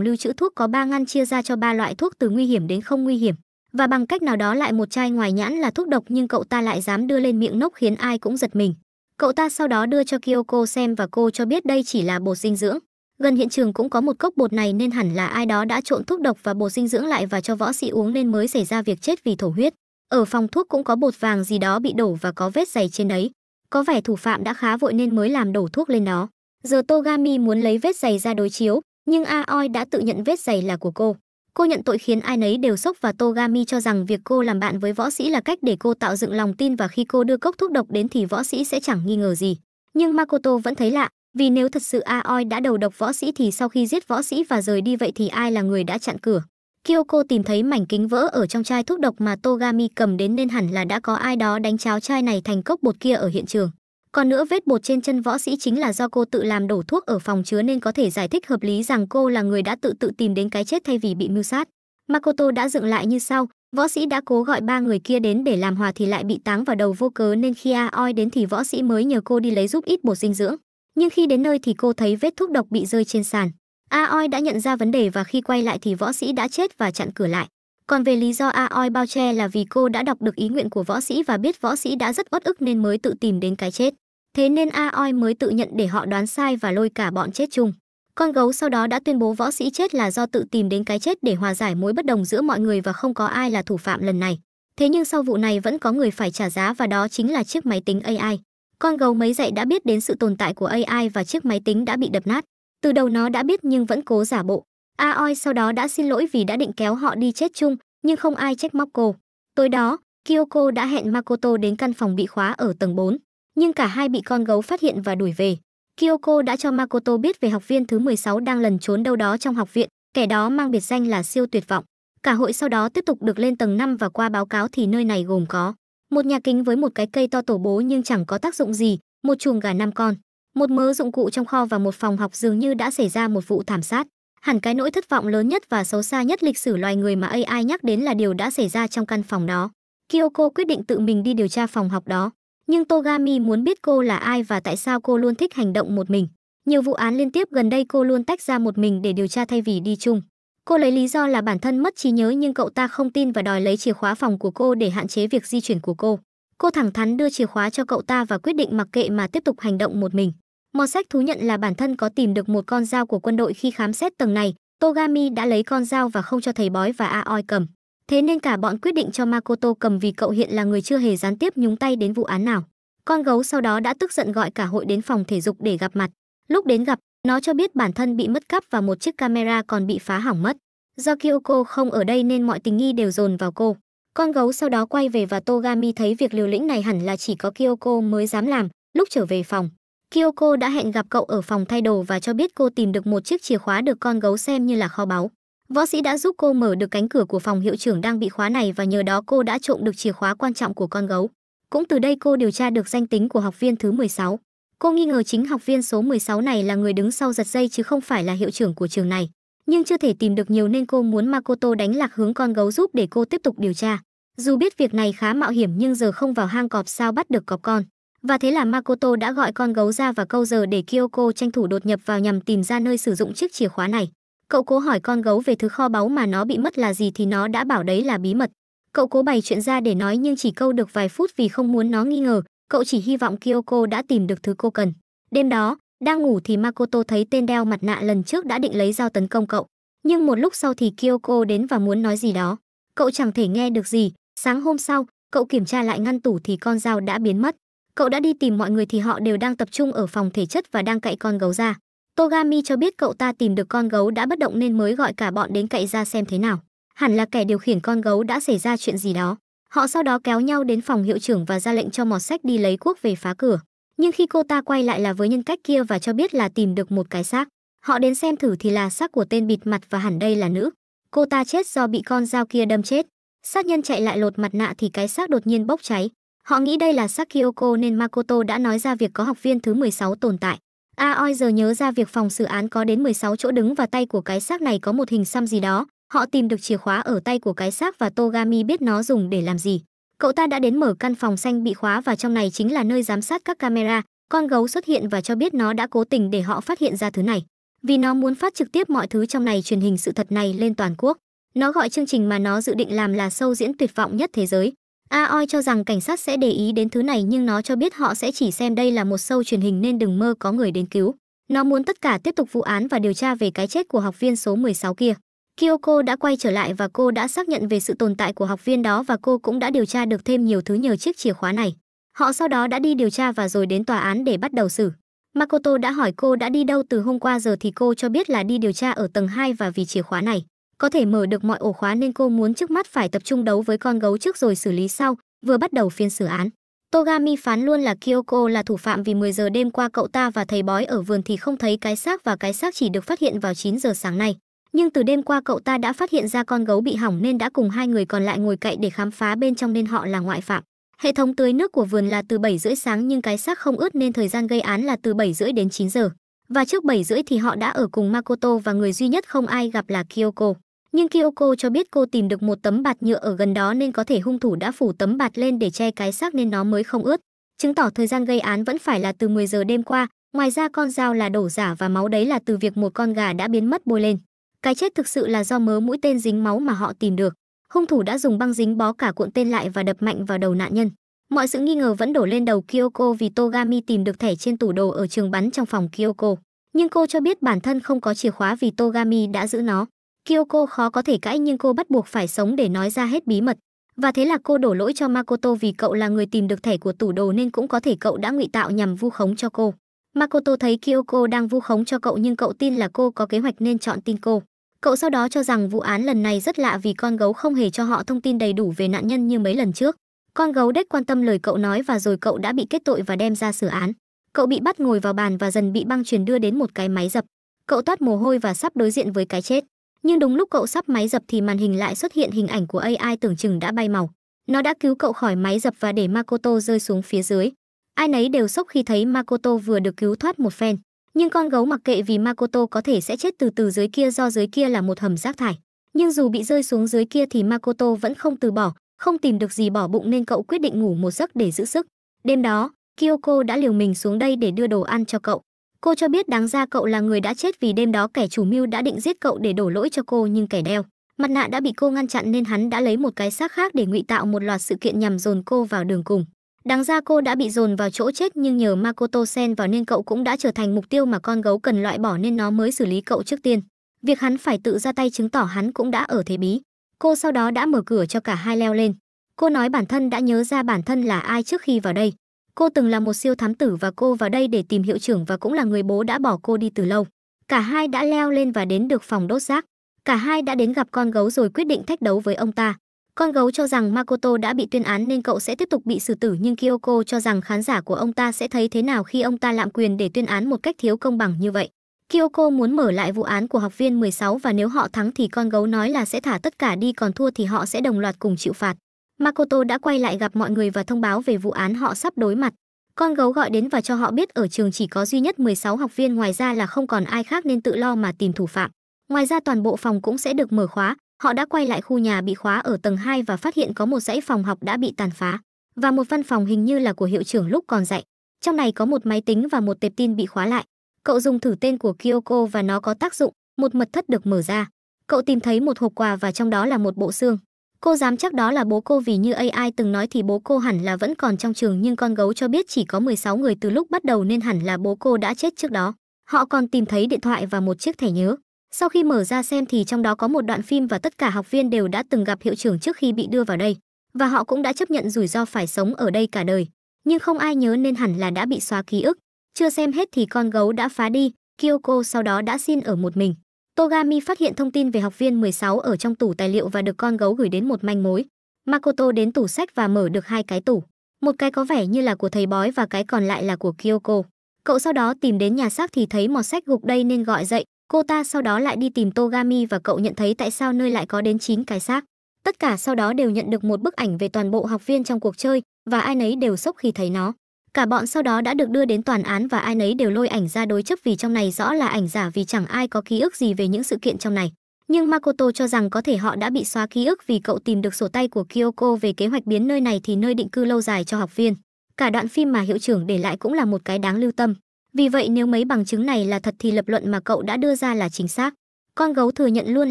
Speaker 1: lưu trữ thuốc có ba ngăn chia ra cho ba loại thuốc từ nguy hiểm đến không nguy hiểm. Và bằng cách nào đó lại một chai ngoài nhãn là thuốc độc nhưng cậu ta lại dám đưa lên miệng nốc khiến ai cũng giật mình. Cậu ta sau đó đưa cho Kyoko xem và cô cho biết đây chỉ là bột dinh dưỡng. Gần hiện trường cũng có một cốc bột này nên hẳn là ai đó đã trộn thuốc độc và bột dinh dưỡng lại và cho võ sĩ uống nên mới xảy ra việc chết vì thổ huyết. Ở phòng thuốc cũng có bột vàng gì đó bị đổ và có vết dày trên đấy. Có vẻ thủ phạm đã khá vội nên mới làm đổ thuốc lên nó. Giờ Togami muốn lấy vết dày ra đối chiếu, nhưng Aoi đã tự nhận vết dày là của cô. Cô nhận tội khiến ai nấy đều sốc và Togami cho rằng việc cô làm bạn với võ sĩ là cách để cô tạo dựng lòng tin và khi cô đưa cốc thuốc độc đến thì võ sĩ sẽ chẳng nghi ngờ gì. Nhưng Makoto vẫn thấy lạ, vì nếu thật sự Aoi đã đầu độc võ sĩ thì sau khi giết võ sĩ và rời đi vậy thì ai là người đã chặn cửa? Kyoko tìm thấy mảnh kính vỡ ở trong chai thuốc độc mà Togami cầm đến nên hẳn là đã có ai đó đánh cháo chai này thành cốc bột kia ở hiện trường. Còn nữa vết bột trên chân võ sĩ chính là do cô tự làm đổ thuốc ở phòng chứa nên có thể giải thích hợp lý rằng cô là người đã tự tự tìm đến cái chết thay vì bị mưu sát. Makoto đã dựng lại như sau, võ sĩ đã cố gọi ba người kia đến để làm hòa thì lại bị táng vào đầu vô cớ nên khi Aoi đến thì võ sĩ mới nhờ cô đi lấy giúp ít bột dinh dưỡng nhưng khi đến nơi thì cô thấy vết thuốc độc bị rơi trên sàn. Aoi đã nhận ra vấn đề và khi quay lại thì võ sĩ đã chết và chặn cửa lại. Còn về lý do Aoi bao che là vì cô đã đọc được ý nguyện của võ sĩ và biết võ sĩ đã rất uất ức nên mới tự tìm đến cái chết. Thế nên Aoi mới tự nhận để họ đoán sai và lôi cả bọn chết chung. Con gấu sau đó đã tuyên bố võ sĩ chết là do tự tìm đến cái chết để hòa giải mối bất đồng giữa mọi người và không có ai là thủ phạm lần này. Thế nhưng sau vụ này vẫn có người phải trả giá và đó chính là chiếc máy tính AI. Con gấu mấy dạy đã biết đến sự tồn tại của AI và chiếc máy tính đã bị đập nát. Từ đầu nó đã biết nhưng vẫn cố giả bộ. Aoi sau đó đã xin lỗi vì đã định kéo họ đi chết chung, nhưng không ai trách móc cô. Tối đó, Kyoko đã hẹn Makoto đến căn phòng bị khóa ở tầng 4, nhưng cả hai bị con gấu phát hiện và đuổi về. Kyoko đã cho Makoto biết về học viên thứ 16 đang lẩn trốn đâu đó trong học viện, kẻ đó mang biệt danh là siêu tuyệt vọng. Cả hội sau đó tiếp tục được lên tầng 5 và qua báo cáo thì nơi này gồm có một nhà kính với một cái cây to tổ bố nhưng chẳng có tác dụng gì, một chuồng gà năm con, một mớ dụng cụ trong kho và một phòng học dường như đã xảy ra một vụ thảm sát. Hẳn cái nỗi thất vọng lớn nhất và xấu xa nhất lịch sử loài người mà AI nhắc đến là điều đã xảy ra trong căn phòng đó. Kyoko quyết định tự mình đi điều tra phòng học đó, nhưng Togami muốn biết cô là ai và tại sao cô luôn thích hành động một mình. Nhiều vụ án liên tiếp gần đây cô luôn tách ra một mình để điều tra thay vì đi chung. Cô lấy lý do là bản thân mất trí nhớ nhưng cậu ta không tin và đòi lấy chìa khóa phòng của cô để hạn chế việc di chuyển của cô. Cô thẳng thắn đưa chìa khóa cho cậu ta và quyết định mặc kệ mà tiếp tục hành động một mình. mò Mosek thú nhận là bản thân có tìm được một con dao của quân đội khi khám xét tầng này, Togami đã lấy con dao và không cho thầy bói và Aoi cầm. Thế nên cả bọn quyết định cho Makoto cầm vì cậu hiện là người chưa hề gián tiếp nhúng tay đến vụ án nào. Con gấu sau đó đã tức giận gọi cả hội đến phòng thể dục để gặp mặt. Lúc đến gặp, nó cho biết bản thân bị mất cắp và một chiếc camera còn bị phá hỏng mất. Do Kyoko không ở đây nên mọi tình nghi đều dồn vào cô. Con gấu sau đó quay về và Togami thấy việc liều lĩnh này hẳn là chỉ có Kyoko mới dám làm, lúc trở về phòng. Kyoko đã hẹn gặp cậu ở phòng thay đồ và cho biết cô tìm được một chiếc chìa khóa được con gấu xem như là kho báu. Võ sĩ đã giúp cô mở được cánh cửa của phòng hiệu trưởng đang bị khóa này và nhờ đó cô đã trộm được chìa khóa quan trọng của con gấu. Cũng từ đây cô điều tra được danh tính của học viên thứ 16. Cô nghi ngờ chính học viên số 16 này là người đứng sau giật dây chứ không phải là hiệu trưởng của trường này. Nhưng chưa thể tìm được nhiều nên cô muốn Makoto đánh lạc hướng con gấu giúp để cô tiếp tục điều tra. Dù biết việc này khá mạo hiểm nhưng giờ không vào hang cọp sao bắt được cọp con. Và thế là Makoto đã gọi con gấu ra và câu giờ để Kyoko tranh thủ đột nhập vào nhằm tìm ra nơi sử dụng chiếc chìa khóa này. Cậu cố hỏi con gấu về thứ kho báu mà nó bị mất là gì thì nó đã bảo đấy là bí mật. Cậu cố bày chuyện ra để nói nhưng chỉ câu được vài phút vì không muốn nó nghi ngờ, Cậu chỉ hy vọng Kyoko đã tìm được thứ cô cần. Đêm đó, đang ngủ thì Makoto thấy tên đeo mặt nạ lần trước đã định lấy dao tấn công cậu. Nhưng một lúc sau thì Kyoko đến và muốn nói gì đó. Cậu chẳng thể nghe được gì. Sáng hôm sau, cậu kiểm tra lại ngăn tủ thì con dao đã biến mất. Cậu đã đi tìm mọi người thì họ đều đang tập trung ở phòng thể chất và đang cậy con gấu ra. Togami cho biết cậu ta tìm được con gấu đã bất động nên mới gọi cả bọn đến cậy ra xem thế nào. Hẳn là kẻ điều khiển con gấu đã xảy ra chuyện gì đó. Họ sau đó kéo nhau đến phòng hiệu trưởng và ra lệnh cho mọt sách đi lấy quốc về phá cửa. Nhưng khi cô ta quay lại là với nhân cách kia và cho biết là tìm được một cái xác. Họ đến xem thử thì là xác của tên bịt mặt và hẳn đây là nữ. Cô ta chết do bị con dao kia đâm chết. Sát nhân chạy lại lột mặt nạ thì cái xác đột nhiên bốc cháy. Họ nghĩ đây là xác Kyoko nên Makoto đã nói ra việc có học viên thứ 16 tồn tại. Aoi à, giờ nhớ ra việc phòng xử án có đến 16 chỗ đứng và tay của cái xác này có một hình xăm gì đó, Họ tìm được chìa khóa ở tay của cái xác và Togami biết nó dùng để làm gì. Cậu ta đã đến mở căn phòng xanh bị khóa và trong này chính là nơi giám sát các camera. Con gấu xuất hiện và cho biết nó đã cố tình để họ phát hiện ra thứ này. Vì nó muốn phát trực tiếp mọi thứ trong này truyền hình sự thật này lên toàn quốc. Nó gọi chương trình mà nó dự định làm là sâu diễn tuyệt vọng nhất thế giới. Aoi cho rằng cảnh sát sẽ để ý đến thứ này nhưng nó cho biết họ sẽ chỉ xem đây là một show truyền hình nên đừng mơ có người đến cứu. Nó muốn tất cả tiếp tục vụ án và điều tra về cái chết của học viên số 16 kia. Kyoko đã quay trở lại và cô đã xác nhận về sự tồn tại của học viên đó và cô cũng đã điều tra được thêm nhiều thứ nhờ chiếc chìa khóa này. Họ sau đó đã đi điều tra và rồi đến tòa án để bắt đầu xử. Makoto đã hỏi cô đã đi đâu từ hôm qua giờ thì cô cho biết là đi điều tra ở tầng 2 và vì chìa khóa này. Có thể mở được mọi ổ khóa nên cô muốn trước mắt phải tập trung đấu với con gấu trước rồi xử lý sau, vừa bắt đầu phiên xử án. Togami phán luôn là Kyoko là thủ phạm vì 10 giờ đêm qua cậu ta và thầy bói ở vườn thì không thấy cái xác và cái xác chỉ được phát hiện vào 9 giờ sáng nay nhưng từ đêm qua cậu ta đã phát hiện ra con gấu bị hỏng nên đã cùng hai người còn lại ngồi cậy để khám phá bên trong nên họ là ngoại phạm. Hệ thống tưới nước của vườn là từ 7 rưỡi sáng nhưng cái xác không ướt nên thời gian gây án là từ 7 rưỡi đến 9 giờ. Và trước 7 rưỡi thì họ đã ở cùng Makoto và người duy nhất không ai gặp là Kyoko. Nhưng Kyoko cho biết cô tìm được một tấm bạt nhựa ở gần đó nên có thể hung thủ đã phủ tấm bạt lên để che cái xác nên nó mới không ướt. Chứng tỏ thời gian gây án vẫn phải là từ 10 giờ đêm qua, ngoài ra con dao là đổ giả và máu đấy là từ việc một con gà đã biến mất bôi lên. Cái chết thực sự là do mớ mũi tên dính máu mà họ tìm được. Hung thủ đã dùng băng dính bó cả cuộn tên lại và đập mạnh vào đầu nạn nhân. Mọi sự nghi ngờ vẫn đổ lên đầu Kyoko vì Togami tìm được thẻ trên tủ đồ ở trường bắn trong phòng Kyoko. Nhưng cô cho biết bản thân không có chìa khóa vì Togami đã giữ nó. Kyoko khó có thể cãi nhưng cô bắt buộc phải sống để nói ra hết bí mật. Và thế là cô đổ lỗi cho Makoto vì cậu là người tìm được thẻ của tủ đồ nên cũng có thể cậu đã ngụy tạo nhằm vu khống cho cô. Makoto thấy Kyoko đang vu khống cho cậu nhưng cậu tin là cô có kế hoạch nên chọn tin cô. Cậu sau đó cho rằng vụ án lần này rất lạ vì con gấu không hề cho họ thông tin đầy đủ về nạn nhân như mấy lần trước. Con gấu đếch quan tâm lời cậu nói và rồi cậu đã bị kết tội và đem ra xử án. Cậu bị bắt ngồi vào bàn và dần bị băng truyền đưa đến một cái máy dập. Cậu toát mồ hôi và sắp đối diện với cái chết. Nhưng đúng lúc cậu sắp máy dập thì màn hình lại xuất hiện hình ảnh của AI tưởng chừng đã bay màu. Nó đã cứu cậu khỏi máy dập và để Makoto rơi xuống phía dưới. Ai nấy đều sốc khi thấy Makoto vừa được cứu thoát một phen nhưng con gấu mặc kệ vì Makoto có thể sẽ chết từ từ dưới kia do dưới kia là một hầm rác thải. Nhưng dù bị rơi xuống dưới kia thì Makoto vẫn không từ bỏ, không tìm được gì bỏ bụng nên cậu quyết định ngủ một giấc để giữ sức. Đêm đó, Kyoko đã liều mình xuống đây để đưa đồ ăn cho cậu. Cô cho biết đáng ra cậu là người đã chết vì đêm đó kẻ chủ mưu đã định giết cậu để đổ lỗi cho cô nhưng kẻ đeo. Mặt nạ đã bị cô ngăn chặn nên hắn đã lấy một cái xác khác để ngụy tạo một loạt sự kiện nhằm dồn cô vào đường cùng. Đáng ra cô đã bị dồn vào chỗ chết nhưng nhờ Makoto sen vào nên cậu cũng đã trở thành mục tiêu mà con gấu cần loại bỏ nên nó mới xử lý cậu trước tiên. Việc hắn phải tự ra tay chứng tỏ hắn cũng đã ở thế bí. Cô sau đó đã mở cửa cho cả hai leo lên. Cô nói bản thân đã nhớ ra bản thân là ai trước khi vào đây. Cô từng là một siêu thám tử và cô vào đây để tìm hiệu trưởng và cũng là người bố đã bỏ cô đi từ lâu. Cả hai đã leo lên và đến được phòng đốt rác. Cả hai đã đến gặp con gấu rồi quyết định thách đấu với ông ta. Con gấu cho rằng Makoto đã bị tuyên án nên cậu sẽ tiếp tục bị xử tử nhưng Kyoko cho rằng khán giả của ông ta sẽ thấy thế nào khi ông ta lạm quyền để tuyên án một cách thiếu công bằng như vậy. Kyoko muốn mở lại vụ án của học viên 16 và nếu họ thắng thì con gấu nói là sẽ thả tất cả đi còn thua thì họ sẽ đồng loạt cùng chịu phạt. Makoto đã quay lại gặp mọi người và thông báo về vụ án họ sắp đối mặt. Con gấu gọi đến và cho họ biết ở trường chỉ có duy nhất 16 học viên ngoài ra là không còn ai khác nên tự lo mà tìm thủ phạm. Ngoài ra toàn bộ phòng cũng sẽ được mở khóa, họ đã quay lại khu nhà bị khóa ở tầng 2 và phát hiện có một dãy phòng học đã bị tàn phá và một văn phòng hình như là của hiệu trưởng lúc còn dạy. Trong này có một máy tính và một tệp tin bị khóa lại. Cậu dùng thử tên của Kyoko và nó có tác dụng, một mật thất được mở ra. Cậu tìm thấy một hộp quà và trong đó là một bộ xương. Cô dám chắc đó là bố cô vì như AI từng nói thì bố cô hẳn là vẫn còn trong trường nhưng con gấu cho biết chỉ có 16 người từ lúc bắt đầu nên hẳn là bố cô đã chết trước đó. Họ còn tìm thấy điện thoại và một chiếc thẻ nhớ. Sau khi mở ra xem thì trong đó có một đoạn phim và tất cả học viên đều đã từng gặp hiệu trưởng trước khi bị đưa vào đây và họ cũng đã chấp nhận rủi ro phải sống ở đây cả đời, nhưng không ai nhớ nên hẳn là đã bị xóa ký ức. Chưa xem hết thì con gấu đã phá đi, Kyoko sau đó đã xin ở một mình. Togami phát hiện thông tin về học viên 16 ở trong tủ tài liệu và được con gấu gửi đến một manh mối. Makoto đến tủ sách và mở được hai cái tủ. Một cái có vẻ như là của thầy bói và cái còn lại là của Kyoko. Cậu sau đó tìm đến nhà xác thì thấy mọt sách gục đây nên gọi dậy, Cô ta sau đó lại đi tìm Togami và cậu nhận thấy tại sao nơi lại có đến 9 cái xác. Tất cả sau đó đều nhận được một bức ảnh về toàn bộ học viên trong cuộc chơi và ai nấy đều sốc khi thấy nó. Cả bọn sau đó đã được đưa đến toàn án và ai nấy đều lôi ảnh ra đối chất vì trong này rõ là ảnh giả vì chẳng ai có ký ức gì về những sự kiện trong này. Nhưng Makoto cho rằng có thể họ đã bị xóa ký ức vì cậu tìm được sổ tay của Kyoko về kế hoạch biến nơi này thì nơi định cư lâu dài cho học viên. Cả đoạn phim mà hiệu trưởng để lại cũng là một cái đáng lưu tâm. Vì vậy nếu mấy bằng chứng này là thật thì lập luận mà cậu đã đưa ra là chính xác. Con gấu thừa nhận luôn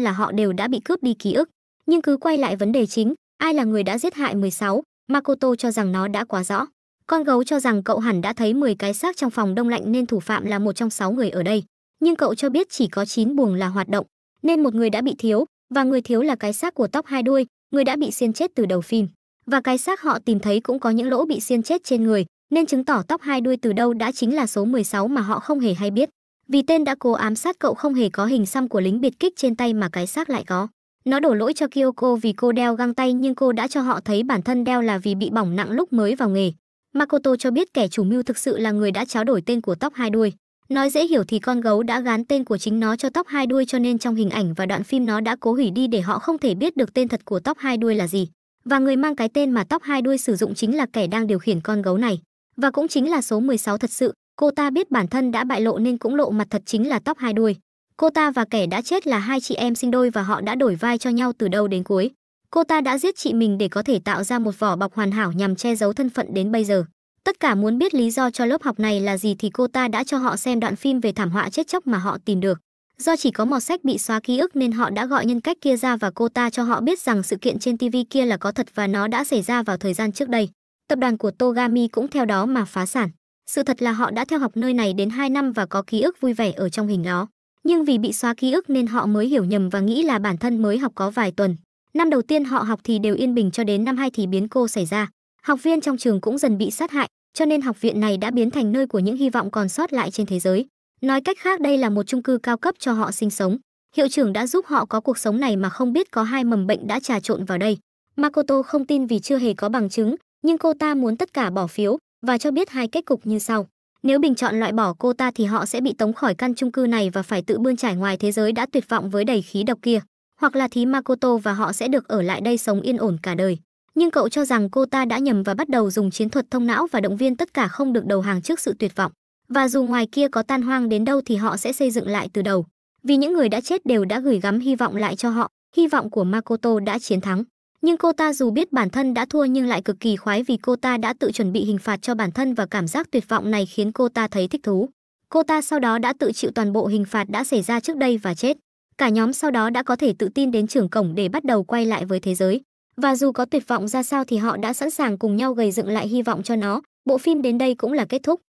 Speaker 1: là họ đều đã bị cướp đi ký ức. Nhưng cứ quay lại vấn đề chính, ai là người đã giết hại 16, Makoto cho rằng nó đã quá rõ. Con gấu cho rằng cậu hẳn đã thấy 10 cái xác trong phòng đông lạnh nên thủ phạm là một trong 6 người ở đây. Nhưng cậu cho biết chỉ có 9 buồng là hoạt động, nên một người đã bị thiếu, và người thiếu là cái xác của tóc hai đuôi, người đã bị xiên chết từ đầu phim. Và cái xác họ tìm thấy cũng có những lỗ bị xiên chết trên người, nên chứng tỏ tóc hai đuôi từ đâu đã chính là số 16 mà họ không hề hay biết. Vì tên đã cố ám sát cậu không hề có hình xăm của lính biệt kích trên tay mà cái xác lại có. Nó đổ lỗi cho Kyoko vì cô đeo găng tay nhưng cô đã cho họ thấy bản thân đeo là vì bị bỏng nặng lúc mới vào nghề. Makoto cho biết kẻ chủ mưu thực sự là người đã tráo đổi tên của tóc hai đuôi. Nói dễ hiểu thì con gấu đã gán tên của chính nó cho tóc hai đuôi cho nên trong hình ảnh và đoạn phim nó đã cố hủy đi để họ không thể biết được tên thật của tóc hai đuôi là gì. Và người mang cái tên mà tóc hai đuôi sử dụng chính là kẻ đang điều khiển con gấu này. Và cũng chính là số 16 thật sự, cô ta biết bản thân đã bại lộ nên cũng lộ mặt thật chính là tóc hai đuôi. Cô ta và kẻ đã chết là hai chị em sinh đôi và họ đã đổi vai cho nhau từ đầu đến cuối. Cô ta đã giết chị mình để có thể tạo ra một vỏ bọc hoàn hảo nhằm che giấu thân phận đến bây giờ. Tất cả muốn biết lý do cho lớp học này là gì thì cô ta đã cho họ xem đoạn phim về thảm họa chết chóc mà họ tìm được. Do chỉ có mọt sách bị xóa ký ức nên họ đã gọi nhân cách kia ra và cô ta cho họ biết rằng sự kiện trên TV kia là có thật và nó đã xảy ra vào thời gian trước đây. Tập đoàn của Togami cũng theo đó mà phá sản. Sự thật là họ đã theo học nơi này đến 2 năm và có ký ức vui vẻ ở trong hình đó. Nhưng vì bị xóa ký ức nên họ mới hiểu nhầm và nghĩ là bản thân mới học có vài tuần. Năm đầu tiên họ học thì đều yên bình cho đến năm 2 thì biến cô xảy ra. Học viên trong trường cũng dần bị sát hại, cho nên học viện này đã biến thành nơi của những hy vọng còn sót lại trên thế giới. Nói cách khác đây là một chung cư cao cấp cho họ sinh sống. Hiệu trưởng đã giúp họ có cuộc sống này mà không biết có hai mầm bệnh đã trà trộn vào đây. Makoto không tin vì chưa hề có bằng chứng, nhưng cô ta muốn tất cả bỏ phiếu và cho biết hai kết cục như sau. Nếu bình chọn loại bỏ cô ta thì họ sẽ bị tống khỏi căn chung cư này và phải tự bươn trải ngoài thế giới đã tuyệt vọng với đầy khí độc kia, hoặc là thí Makoto và họ sẽ được ở lại đây sống yên ổn cả đời. Nhưng cậu cho rằng cô ta đã nhầm và bắt đầu dùng chiến thuật thông não và động viên tất cả không được đầu hàng trước sự tuyệt vọng. Và dù ngoài kia có tan hoang đến đâu thì họ sẽ xây dựng lại từ đầu. Vì những người đã chết đều đã gửi gắm hy vọng lại cho họ, hy vọng của Makoto đã chiến thắng nhưng cô ta dù biết bản thân đã thua nhưng lại cực kỳ khoái vì cô ta đã tự chuẩn bị hình phạt cho bản thân và cảm giác tuyệt vọng này khiến cô ta thấy thích thú. Cô ta sau đó đã tự chịu toàn bộ hình phạt đã xảy ra trước đây và chết. Cả nhóm sau đó đã có thể tự tin đến trưởng cổng để bắt đầu quay lại với thế giới. Và dù có tuyệt vọng ra sao thì họ đã sẵn sàng cùng nhau gầy dựng lại hy vọng cho nó. Bộ phim đến đây cũng là kết thúc.